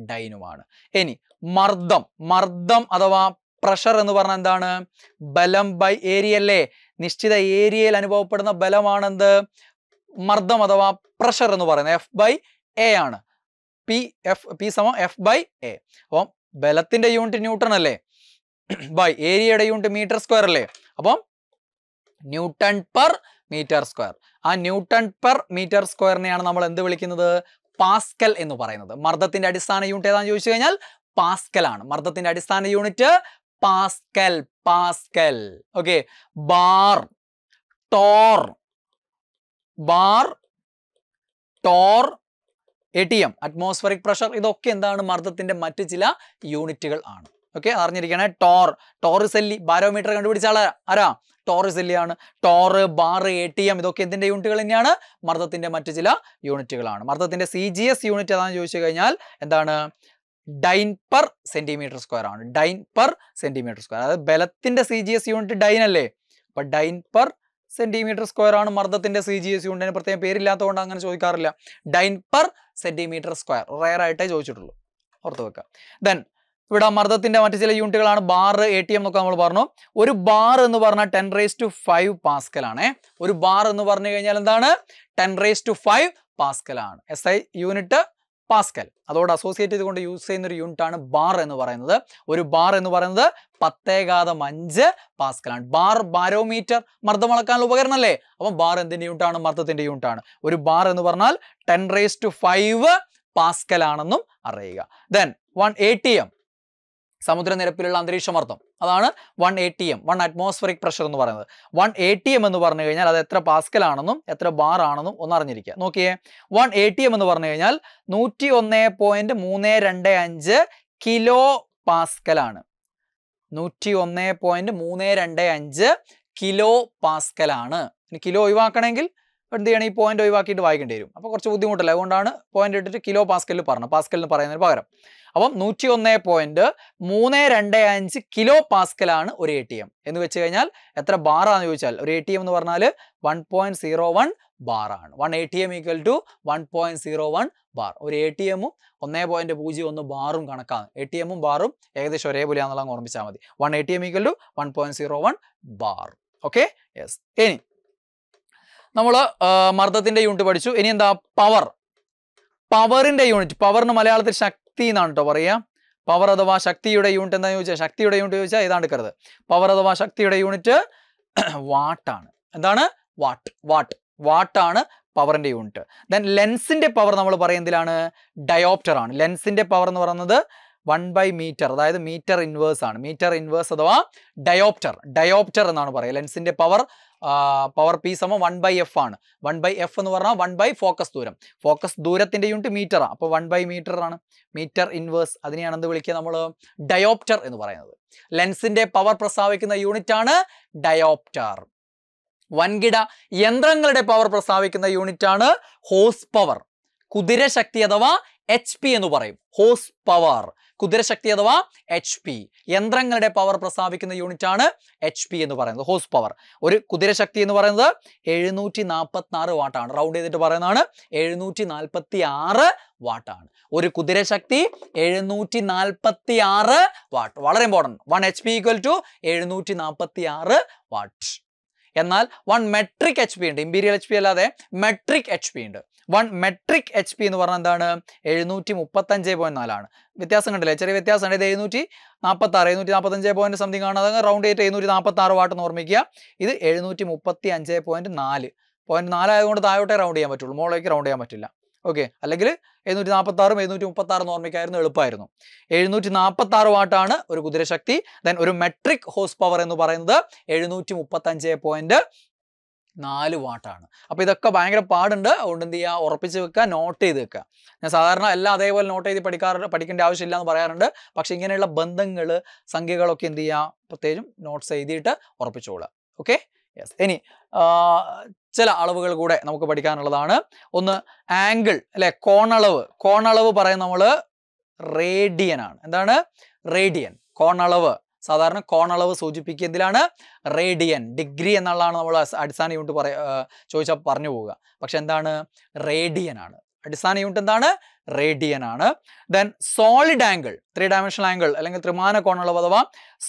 ഡൈനുമാണ് ഇനി മർദ്ദം മർദ്ദം അഥവാ പ്രഷർ എന്ന് പറഞ്ഞാൽ എന്താണ് ബലം ബൈ ഏരിയ അല്ലേ നിശ്ചിത ഏരിയയിൽ അനുഭവപ്പെടുന്ന ബലമാണെന്ത് മർദ്ദം അഥവാ പ്രഷർ എന്ന് പറയുന്നത് എഫ് ബൈ എ ആണ് പി എഫ് പി സമം എഫ് ബൈ എ അപ്പം ബലത്തിന്റെ യൂണിറ്റ് ന്യൂട്ടൺ അല്ലേ ബൈ ഏരിയയുടെ യൂണിറ്റ് മീറ്റർ സ്ക്വയർ അല്ലേ അപ്പം ന്യൂട്ടൺ പെർ മീറ്റർ സ്ക്വയർ ആ ന്യൂട്ടൺ പെർ മീറ്റർ സ്ക്വയറിനെയാണ് നമ്മൾ എന്ത് വിളിക്കുന്നത് പാസ്കൽ എന്ന് പറയുന്നത് മർദ്ദത്തിന്റെ അടിസ്ഥാന യൂണിറ്റ് ഏതാണെന്ന് ചോദിച്ചു കഴിഞ്ഞാൽ പാസ്കൽ ആണ് മർദ്ദത്തിന്റെ അടിസ്ഥാന unit pascal pascal okay bar torr bar torr A T M atmospheric pressure ഇതൊക്കെ എന്താണ് മർദ്ദത്തിന്റെ മറ്റ് ചില യൂണിറ്റുകൾ ആണ് ഓക്കെ അറിഞ്ഞിരിക്കണേ ടോർ ടോറിസെല്ലി ബാരോമീറ്റർ കണ്ടുപിടിച്ചാൽ ആരാ ടോറിസില്ലയാണ് torr bar A T M ഇതൊക്കെ എന്തിൻ്റെ യൂണിറ്റുകൾ തന്നെയാണ് മർദ്ദത്തിൻ്റെ മറ്റു ചില യൂണിറ്റുകളാണ് മർദ്ദത്തിൻ്റെ സി ജി എസ് യൂണിറ്റ് ഏതാണെന്ന് ചോദിച്ചു കഴിഞ്ഞാൽ എന്താണ് ഡൈൻ പെർ സെൻറ്റിമീറ്റർ സ്ക്വയർ ആണ് ഡൈൻ പെർ സെൻറ്റിമീറ്റർ സ്ക്വയർ അതായത് ബലത്തിൻ്റെ C G S unit dine അല്ലേ അപ്പം ഡൈൻ പെർ സെൻറ്റിമീറ്റർ സ്ക്വയർ ആണ് മർദ്ദത്തിൻ്റെ സി ജി എസ് യൂണിറ്റിന് പ്രത്യേകം പേരില്ലാത്തതുകൊണ്ട് അങ്ങനെ ചോദിക്കാറില്ല dyne per centimetre square rare ആയിട്ടേ ചോദിച്ചിട്ടുള്ളൂ ഓർത്ത് വെക്കുക ദെൻ ഇവിടെ മർദ്ദത്തിന്റെ മറ്റു ചില യൂണിറ്റുകളാണ് ബാർ എ ടി എം എന്നൊക്കെ നമ്മൾ പറഞ്ഞു ഒരു ബാർ എന്ന് പറഞ്ഞാൽ ടെൻ റേസ് ടു ഫൈവ് പാസ്കലാണ് ഒരു ബാർ എന്ന് പറഞ്ഞു കഴിഞ്ഞാൽ എന്താണ് ടെൻ റേസ് ടു ഫൈവ് ആണ് എസ് ഐ യൂണിറ്റ് പാസ്കൽ അതോട് അസോസിയേറ്റ് ചെയ്തുകൊണ്ട് യൂസ് ചെയ്യുന്ന ഒരു യൂണിറ്റ് ആണ് ബാർ എന്ന് പറയുന്നത് ഒരു ബാർ എന്ന് പറയുന്നത് പത്തേകാതം അഞ്ച് ആണ് ബാർ ബാരോമീറ്റർ മർദ്ദം അളക്കാനുള്ള ഉപകരണമല്ലേ അപ്പം ബാർ ആണ് മർദ്ദത്തിന്റെ യൂണിറ്റ് യൂണിറ്റാണ് ഒരു ബാർ എന്ന് പറഞ്ഞാൽ ടെൻ റേസ് ടു ഫൈവ് ആണെന്നും അറിയുക then one A T M സമുദ്രനിരപ്പിലുള്ള അന്തരീക്ഷമർദ്ദം അതാണ് one A T M one atmospheric pressure എന്ന് പറയുന്നത് വൺ എ ടി എം എന്ന് പറഞ്ഞു കഴിഞ്ഞാൽ അത് എത്ര പാസ്കൽ ആണെന്നും എത്ര ബാർ ആണെന്നും ഒന്ന് അറിഞ്ഞിരിക്കുക നോക്കിയേ വൺ എ ടി എം എന്ന് പറഞ്ഞു കഴിഞ്ഞാൽ നൂറ്റി ഒന്ന് പോയിന്റ് മൂന്ന് രണ്ട് അഞ്ച് കിലോ ആണ് നൂറ്റി ഒന്ന് പോയിന്റ് മൂന്ന് രണ്ട് അഞ്ച് കിലോ ആണ് കിലോ ഒഴിവാക്കണമെങ്കിൽ എന്ത് ചെയ്യണം ഈ പോയിന്റ് ഒഴിവാക്കിയിട്ട് വായിക്കേണ്ടി വരും അപ്പോൾ കുറച്ച് ബുദ്ധിമുട്ടല്ല അതുകൊണ്ടാണ് പോയിന്റ് ഇട്ടിട്ട് കിലോ പാസ്കലിൽ പറഞ്ഞത് പാസ്കലിന് പറയുന്നതിന് പകരം അപ്പം നൂറ്റി ഒന്ന് പോയിന്റ് മൂന്ന് രണ്ട് അഞ്ച് കിലോ പാസ്കലാണ് ഒരു എ ടി എം എന്ന് വെച്ച് കഴിഞ്ഞാൽ എത്ര ബാറാന്ന് ചോദിച്ചാൽ ഒരു എ ടി എം എന്ന് പറഞ്ഞാൽ വൺ പോയിന്റ് സീറോ വൺ ബാറാണ് one A T M equal to one point zero one bar ഒരു എ ടി എമ്മും ഒന്നേ പോയിന്റ് പൂജ്യം ഒന്ന് ബാറും കണക്കാണ് എ ടി എമ്മും ബാറും ഏകദേശം ഒരേപോലെയാണെന്നുള്ള ഓർമ്മിച്ചാൽ മതി one A T M equal to one point zero one bar okay yes ഇനി നമ്മൾ മർദ്ദത്തിൻ്റെ യൂണിറ്റ് പഠിച്ചു ഇനി എന്താ പവർ പവറിൻ്റെ യൂണിറ്റ് പവറിന് മലയാളത്തിൽ ശക്തി എന്നാണ് കേട്ടോ പറയുക പവർ അഥവാ ശക്തിയുടെ യൂണിറ്റ് എന്താ ചോദിച്ചാൽ ശക്തിയുടെ യൂണിറ്റ് ചോദിച്ചാൽ ഇതാണ് എടുക്കരുത് പവർ അഥവാ ശക്തിയുടെ യൂണിറ്റ് വാട്ടാണ് [clears throat] എന്താണ് വാട്ട് വാട്ട് വാട്ടാണ് പവറിൻ്റെ യൂണിറ്റ് ദെൻ ലെൻസിൻ്റെ പവർ നമ്മൾ പറയുന്നതിലാണ് ഡയോപ്റ്റർ ആണ് ലെൻസിൻ്റെ പവർ എന്ന് പറയുന്നത് വൺ ബൈ മീറ്റർ അതായത് മീറ്റർ ഇൻവേഴ്സ് ആണ് മീറ്റർ ഇൻവേഴ്സ് അഥവാ ഡയോപ്റ്റർ ഡയോപ്റ്റർ എന്നാണ് പറയുക ലെൻസിൻ്റെ പവർ പവർ പി സമം വൺ ബൈ എഫ് ആണ് വൺ ബൈ എഫ് എന്ന് പറഞ്ഞാൽ വൺ ബൈ ഫോക്കസ് ദൂരം ഫോക്കസ് ദൂരത്തിൻ്റെ യൂണിറ്റ് മീറ്ററാണ് അപ്പോൾ വൺ ബൈ ആണ് മീറ്റർ ഇൻവേഴ്സ് അതിനെയാണ് എന്ത് വിളിക്കുക നമ്മൾ ഡയോപ്റ്റർ എന്ന് പറയുന്നത് ലെൻസിൻ്റെ പവർ പ്രസ്താവിക്കുന്ന യൂണിറ്റാണ് ഡയോപ്റ്റർ വൻകിട യന്ത്രങ്ങളുടെ പവർ പ്രസ്താവിക്കുന്ന യൂണിറ്റാണ് ഹോസ് പവർ കുതിര ശക്തി അഥവാ എച്ച് പി എന്ന് പറയും ഹോസ് പവർ കുതിരശക്തി അഥവാ എച്ച് പി യന്ത്രങ്ങളുടെ പവർ പ്രസ്താവിക്കുന്ന യൂണിറ്റ് ആണ് എച്ച് പി എന്ന് പറയുന്നത് ഹോസ് പവർ ഒരു കുതിരശക്തി എന്ന് പറയുന്നത് എഴുന്നൂറ്റി നാൽപ്പത്തി വാട്ടാണ് റൗണ്ട് ചെയ്തിട്ട് പറയുന്നതാണ് എഴുന്നൂറ്റി നാൽപ്പത്തി ആറ് വാട്ടാണ് ഒരു കുതിരശക്തി എഴുന്നൂറ്റി നാൽപ്പത്തി ആറ് വാട്ട് വളരെ important one H P equal to എഴുന്നൂറ്റി നാൽപ്പത്തി ആറ് വാട്ട് എന്നാൽ വൺ മെട്രിക് എച്ച് പി ഉണ്ട് ഇമ്പീരിയൽ എച്ച് പി അല്ലാതെ മെട്രിക് എച്ച് പി ഉണ്ട് വൺ മെട്രിക് എച്ച് പി എന്ന് പറഞ്ഞാൽ എന്താണ് എഴുന്നൂറ്റി മുപ്പത്തഞ്ച് പോയിന്റ് നാലാണ് വ്യത്യാസം കണ്ടില്ലേ ചെറിയ വ്യത്യാസം ഉണ്ട് ഇത് എഴുന്നൂറ്റി നാൽപ്പത്തി ആറ് എഴുന്നൂറ്റി നാൽപ്പത്തഞ്ച് പോയിന്റ് സംതിങ് ആണ് അത് റൗണ്ട് ചെയ്തിട്ട് എഴുന്നൂറ്റി നാൽപ്പത്തി ആറ് വാട്ട് ഓർമ്മിക്കുക ഇത് എഴുന്നൂറ്റി മുപ്പത്തി അഞ്ച് പോയിന്റ് നാല് പോയിന്റ് നാലായതുകൊണ്ട് താഴോട്ടേ റൗണ്ട് ചെയ്യാൻ പറ്റുള്ളൂ മോളേക്ക് റൗണ്ട് ചെയ്യാൻ പറ്റില്ല ഓക്കെ അല്ലെങ്കിൽ എഴുന്നൂറ്റി നാൽപ്പത്തി ആറും എഴുന്നൂറ്റി മുപ്പത്തി ആറ് ഓർമ്മിക്കായിരുന്നു എളുപ്പമായിരുന്നു എഴുന്നൂറ്റി നാൽപ്പത്തി ആറ് വാട്ടാണ് ഒരു കുതിരശക്തി ദെൻ ഒരു മെട്രിക് ഹോസ് പവർ എന്ന് പറയുന്നത് എഴുന്നൂറ്റി മുപ്പത്തഞ്ച് പോയിന്റ് നാല് വാട്ടാണ് അപ്പോൾ ഇതൊക്കെ ഭയങ്കര പാടുണ്ട് അതുകൊണ്ട് എന്ത് ചെയ്യുക ഉറപ്പിച്ച് വെക്കുക നോട്ട് ചെയ്ത് വെക്കുക ഞാൻ സാധാരണ എല്ലാം അതേപോലെ നോട്ട് ചെയ്ത് പഠിക്കാറ് പഠിക്കേണ്ട ആവശ്യമില്ല എന്ന് പറയാറുണ്ട് പക്ഷേ ഇങ്ങനെയുള്ള ബന്ധങ്ങൾ സംഖ്യകളൊക്കെ എന്ത് ചെയ്യുക പ്രത്യേകിച്ചും നോട്ട്സ് എഴുതിയിട്ട് ഉറപ്പിച്ചോളുക ഓക്കെ യെസ് ഇനി ചില അളവുകൾ കൂടെ നമുക്ക് പഠിക്കാനുള്ളതാണ് ഒന്ന് ആംഗിൾ അല്ലെ കോണളവ് കോണളവ് പറയുന്ന നമ്മൾ റേഡിയൻ ആണ് എന്താണ് റേഡിയൻ കോണളവ് സാധാരണ കോണളവ് സൂചിപ്പിക്കുന്നതിലാണ് റേഡിയൻ ഡിഗ്രി എന്നുള്ളതാണ് നമ്മൾ അടിസ്ഥാന യൂണിറ്റ് പറയ ചോദിച്ചാൽ പറഞ്ഞു പോവുക പക്ഷെ എന്താണ് റേഡിയൻ ആണ് അടിസ്ഥാന യൂണിറ്റ് എന്താണ് റേഡിയൻ ആണ് then solid angle three dimensional angle അല്ലെങ്കിൽ ത്രിമാന കോണളവ് അഥവാ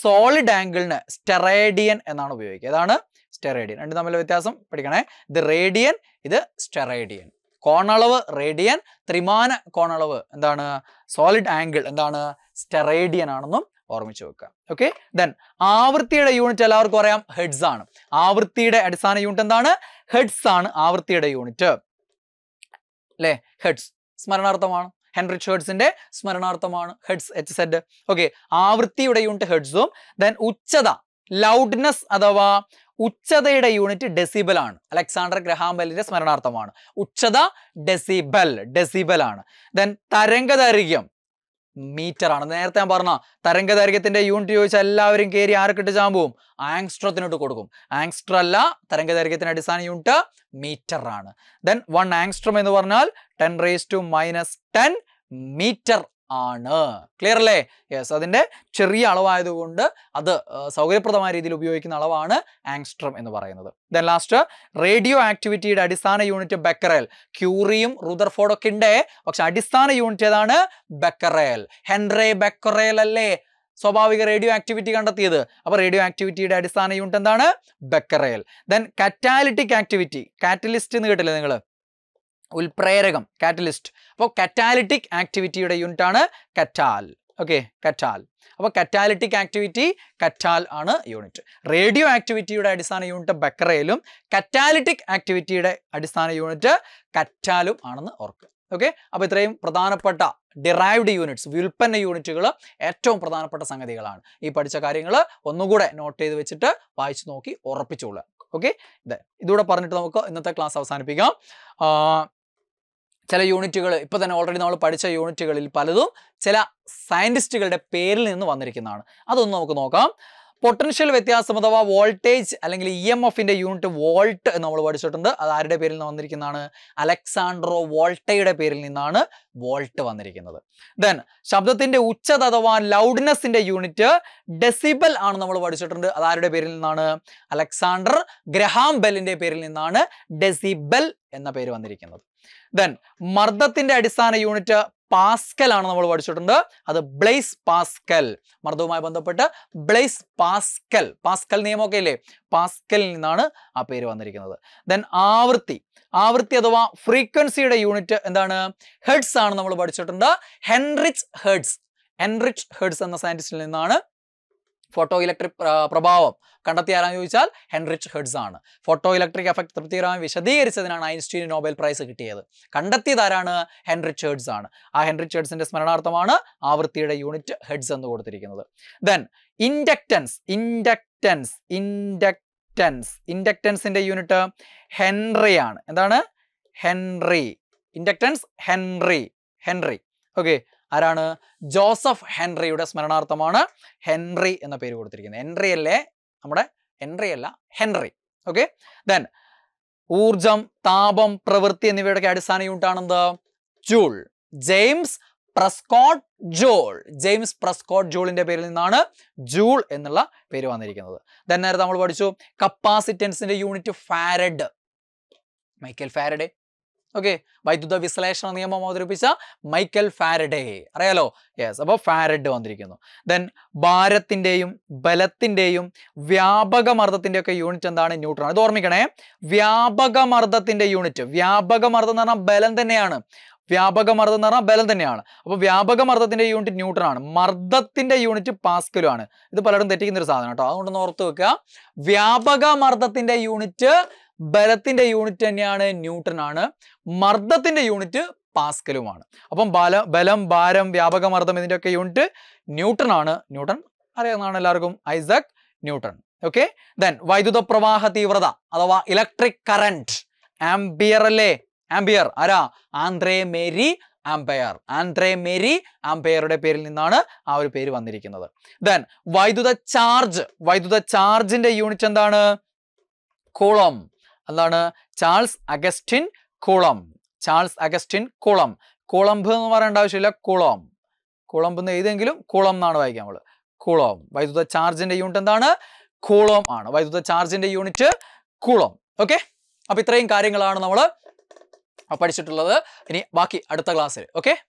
സോളിഡ് ആംഗിളിന് സ്റ്റെറേഡിയൻ എന്നാണ് ഉപയോഗിക്കുക ഇതാണ് സ്റ്റെറേഡിയൻ രണ്ട് തമ്മിലുള്ള വ്യത്യാസം പഠിക്കണേ ഇത് റേഡിയൻ ഇത് സ്റ്റെറേഡിയൻ കോണളവ് റേഡിയൻ ത്രിമാന കോണളവ് എന്താണ് സോളിഡ് ആംഗിൾ എന്താണ് സ്റ്റെറേഡിയൻ ആണെന്നും ഓർമ്മിച്ചു വെക്കുക ഓക്കെ ദെൻ ആവൃത്തിയുടെ യൂണിറ്റ് എല്ലാവർക്കും അറിയാം ഹെഡ്സ് ആണ് ആവൃത്തിയുടെ അടിസ്ഥാന യൂണിറ്റ് എന്താണ് ഹെഡ്സ് ആണ് ആവൃത്തിയുടെ യൂണിറ്റ് അല്ലേ ഹെഡ്സ് സ്മരണാർത്ഥമാണ് ഹെൻറി ഹെഡ്സിന്റെ സ്മരണാർത്ഥമാണ് ഹെഡ്സ് എച്ച് സെഡ് ഓക്കെ ആവൃത്തിയുടെ യൂണിറ്റ് ഹെഡ്സും ദെൻ ഉച്ചത ലൗഡ്നെസ് അഥവാ ഉച്ചതയുടെ യൂണിറ്റ് ഡെസിബൽ ആണ് അലക്സാണ്ടർ ഗ്രഹാംബലിന്റെ സ്മരണാർത്ഥമാണ് ഉച്ചത ഡെസിബൽ ഡെസിബൽ ആണ് ദെൻ തരംഗദൈർഘ്യം മീറ്റർ ആണ് നേരത്തെ ഞാൻ പറഞ്ഞ തരംഗ ദൈർഘ്യത്തിന്റെ യൂണിറ്റ് ചോദിച്ചാൽ എല്ലാവരും കയറി ആർക്കിട്ട് ചാൻ പോവും ആങ്സ്ട്രത്തിനോട്ട് കൊടുക്കും ആങ്സ്ട്ര അല്ല തരംഗ ദൈർഘ്യത്തിന്റെ അടിസ്ഥാന യൂണിറ്റ് മീറ്റർ ആണ് ദെൻ വൺ ആങ്സ്ട്രം എന്ന് പറഞ്ഞാൽ ten raise to minus ten metre ആണ് ക്ലിയർ അല്ലേ യെസ് അതിൻ്റെ ചെറിയ അളവായതുകൊണ്ട് അത് സൗകര്യപ്രദമായ രീതിയിൽ ഉപയോഗിക്കുന്ന അളവാണ് ആങ്സ്ട്രം എന്ന് പറയുന്നത് ദൻ ലാസ്റ്റ് റേഡിയോ ആക്ടിവിറ്റിയുടെ അടിസ്ഥാന യൂണിറ്റ് ബെക്കറേൽ ക്യൂറിയും റുദർഫോർഡൊക്കെ ഉണ്ട് പക്ഷെ അടിസ്ഥാന യൂണിറ്റ് ഏതാണ് ബെക്കറേൽ ഹെൻറേ ബെക്കറേൽ അല്ലേ സ്വാഭാവിക റേഡിയോ ആക്ടിവിറ്റി കണ്ടെത്തിയത് അപ്പോൾ റേഡിയോ ആക്ടിവിറ്റിയുടെ അടിസ്ഥാന യൂണിറ്റ് എന്താണ് becquerel then catalytic activity catalyst എന്ന് കേട്ടില്ലേ നിങ്ങൾ ഉൽപ്രേരകം കാറ്റലിസ്റ്റ് അപ്പോൾ കറ്റാലിറ്റിക് ആക്ടിവിറ്റിയുടെ യൂണിറ്റ് ആണ് കറ്റാൽ ഓക്കെ കറ്റാൽ അപ്പോൾ കറ്റാലിറ്റിക് ആക്ടിവിറ്റി കറ്റാൽ ആണ് യൂണിറ്റ് റേഡിയോ ആക്ടിവിറ്റിയുടെ അടിസ്ഥാന യൂണിറ്റ് ബക്കറയിലും കറ്റാലിറ്റിക് ആക്ടിവിറ്റിയുടെ അടിസ്ഥാന യൂണിറ്റ് കറ്റാലും ആണെന്ന് ഓർക്കുക ഓക്കെ അപ്പോൾ ഇത്രയും പ്രധാനപ്പെട്ട ഡിറൈവ്ഡ് യൂണിറ്റ്സ് വിൽപ്പന യൂണിറ്റുകൾ ഏറ്റവും പ്രധാനപ്പെട്ട സംഗതികളാണ് ഈ പഠിച്ച കാര്യങ്ങൾ ഒന്നുകൂടെ നോട്ട് ചെയ്ത് വെച്ചിട്ട് വായിച്ചു നോക്കി ഉറപ്പിച്ചോളുക ഓക്കെ ഇതുകൂടെ പറഞ്ഞിട്ട് നമുക്ക് ഇന്നത്തെ ക്ലാസ് അവസാനിപ്പിക്കാം ചില യൂണിറ്റുകൾ ഇപ്പോൾ തന്നെ ഓൾറെഡി നമ്മൾ പഠിച്ച യൂണിറ്റുകളിൽ പലതും ചില സയൻറ്റിസ്റ്റുകളുടെ പേരിൽ നിന്ന് വന്നിരിക്കുന്നതാണ് അതൊന്ന് നമുക്ക് നോക്കാം പൊട്ടൻഷ്യൽ വ്യത്യാസം അഥവാ വോൾട്ടേജ് അല്ലെങ്കിൽ ഇ എം എഫിൻ്റെ യൂണിറ്റ് വോൾട്ട് നമ്മൾ പഠിച്ചിട്ടുണ്ട് അത് ആരുടെ പേരിൽ നിന്ന് വന്നിരിക്കുന്നതാണ് അലക്സാണ്ട്രോ വോൾട്ടയുടെ പേരിൽ നിന്നാണ് വോൾട്ട് വന്നിരിക്കുന്നത് ദെൻ ശബ്ദത്തിൻ്റെ ഉച്ചത അഥവാ ലൗഡ്നെസ്സിൻ്റെ യൂണിറ്റ് ഡെസിബൽ ആണ് നമ്മൾ പഠിച്ചിട്ടുണ്ട് അത് ആരുടെ പേരിൽ നിന്നാണ് അലക്സാണ്ടർ ഗ്രഹാം ബെല്ലിൻ്റെ പേരിൽ നിന്നാണ് ഡെസിബൽ എന്ന പേര് വന്നിരിക്കുന്നത് ദെൻ മർദ്ദത്തിന്റെ അടിസ്ഥാന യൂണിറ്റ് പാസ്കൽ ആണ് നമ്മൾ പഠിച്ചിട്ടുണ്ട് അത് ബ്ലേസ് പാസ്കൽ മർദ്ദവുമായി ബന്ധപ്പെട്ട് ബ്ലേസ് പാസ്കൽ പാസ്കൽ നിയമമൊക്കെ ഇല്ലേ പാസ്കലിൽ നിന്നാണ് ആ പേര് വന്നിരിക്കുന്നത് ദെൻ ആവൃത്തി ആവൃത്തി അഥവാ ഫ്രീക്വൻസിയുടെ യൂണിറ്റ് എന്താണ് ഹെഡ്സ് ആണ് നമ്മൾ പഠിച്ചിട്ടുണ്ട് ഹെൻറിച്ച് ഹെഡ്സ് ഹെൻറിച്ച് ഹെഡ്സ് എന്ന സയൻറ്റിസ്റ്റിൽ നിന്നാണ് ഫോട്ടോ ഇലക്ട്രിക് പ്രഭാവം കണ്ടെത്തിയ ആരാന്ന് ചോദിച്ചാൽ ഹെൻറിച്ച് ഹെഡ്സ് ആണ് ഫോട്ടോ ഇലക്ട്രിക് എഫക്ട് തൃപ്തികരമായി വിശദീകരിച്ചതിനാണ് ഐൻസ്റ്റീന് നോബൽ പ്രൈസ് കിട്ടിയത് കണ്ടെത്തിയത് ആരാണ് ഹെൻറിച്ച് ഹെഡ്സ് ആണ് ആ ഹെൻറിച്ച് ഹെഡ്സിന്റെ സ്മരണാർത്ഥമാണ് ആവൃത്തിയുടെ യൂണിറ്റ് ഹെഡ്സ് എന്ന് കൊടുത്തിരിക്കുന്നത് ദെൻ ഇൻഡക്റ്റൻസ് ഇൻഡക്റ്റൻസ് ഇൻഡക്റ്റൻസ് ഇൻഡക്റ്റൻസിന്റെ യൂണിറ്റ് ഹെൻറി ആണ് എന്താണ് henry inductance henry henry okay ആരാണ് ജോസഫ് ഹെൻറിയുടെ സ്മരണാർത്ഥമാണ് ഹെൻറി എന്ന പേര് കൊടുത്തിരിക്കുന്നത് ഹെൻറി അല്ലേ നമ്മുടെ ഹെൻറി അല്ല ഹെൻറി ഓക്കെ ദെൻ ഊർജം താപം പ്രവൃത്തി എന്നിവയുടെയൊക്കെ അടിസ്ഥാന യൂണിറ്റാണെന്ത് joule James Prescott Joule James Prescott ജോളിന്റെ പേരിൽ നിന്നാണ് ജൂൾ എന്നുള്ള പേര് വന്നിരിക്കുന്നത് ദെൻ നേരത്തെ നമ്മൾ പഠിച്ചു കപ്പാസിറ്റൻസിന്റെ unit farad Michael Faraday okay വൈദ്യുത വിശ്ലേഷണ നിയമം അവതരിപ്പിച്ച മൈക്കൽ ഫാരഡേ അറിയാലോ യെസ് അപ്പോൾ ഫാരഡ് വന്നിരിക്കുന്നു ദെൻ ഭാരത്തിന്റെയും ബലത്തിന്റെയും വ്യാപകമർദ്ദത്തിൻ്റെ ഒക്കെ യൂണിറ്റ് എന്താണ് ന്യൂട്രൺ ഇത് ഓർമ്മിക്കണേ വ്യാപകമർദ്ദത്തിൻ്റെ യൂണിറ്റ് വ്യാപകമർദ്ദം എന്ന് പറഞ്ഞാൽ ബലം തന്നെയാണ് വ്യാപകമർദ്ദം എന്ന് പറഞ്ഞാൽ ബലം തന്നെയാണ് അപ്പോൾ വ്യാപകമർദ്ദത്തിൻ്റെ യൂണിറ്റ് ന്യൂട്രൺ ആണ് മർദ്ദത്തിന്റെ യൂണിറ്റ് പാസ്കലു ആണ് ഇത് പലരും തെറ്റിക്കുന്ന ഒരു സാധനം കേട്ടോ അതുകൊണ്ടൊന്ന് ഓർത്ത് വെക്കുക വ്യാപകമർദ്ദത്തിൻ്റെ യൂണിറ്റ് ബലത്തിന്റെ യൂണിറ്റ് തന്നെയാണ് ന്യൂട്ടൺ ആണ് മർദ്ദത്തിന്റെ യൂണിറ്റ് പാസ്കലുമാണ് അപ്പം ബല ബലം ഭാരം വ്യാപകമർദ്ദം ഇതിൻ്റെയൊക്കെ യൂണിറ്റ് ന്യൂട്ടൺ ആണ് ന്യൂട്ടൺ അറിയാവുന്നതാണ് എല്ലാവർക്കും ഐസക് ന്യൂട്ടൺ ഓക്കെ ദെൻ വൈദ്യുത പ്രവാഹ തീവ്രത അഥവാ ഇലക്ട്രിക് കറന്റ് ആംബിയർ അല്ലേ ആംബിയർ ആരാ Andre Marie Ampere Andre Marie ആംപയറുടെ പേരിൽ നിന്നാണ് ആ ഒരു പേര് വന്നിരിക്കുന്നത് ദെൻ വൈദ്യുത ചാർജ് വൈദ്യുത ചാർജിന്റെ യൂണിറ്റ് എന്താണ് കൂളം അതാണ് Charles Augustin Coulomb Charles Augustin Coulomb കുളമ്പ് എന്ന് പറയേണ്ട ആവശ്യമില്ല കുളം കുളമ്പ് എന്ന് ഏതെങ്കിലും കുളം എന്നാണ് വായിക്കുക നമ്മൾ കുളം വൈദ്യുത ചാർജിന്റെ യൂണിറ്റ് എന്താണ് കുളം ആണ് വൈദ്യുത ചാർജിന്റെ യൂണിറ്റ് കുളം ഓക്കെ അപ്പൊ ഇത്രയും കാര്യങ്ങളാണ് നമ്മൾ പഠിച്ചിട്ടുള്ളത് ഇനി ബാക്കി അടുത്ത ക്ലാസ്സിൽ ഓക്കെ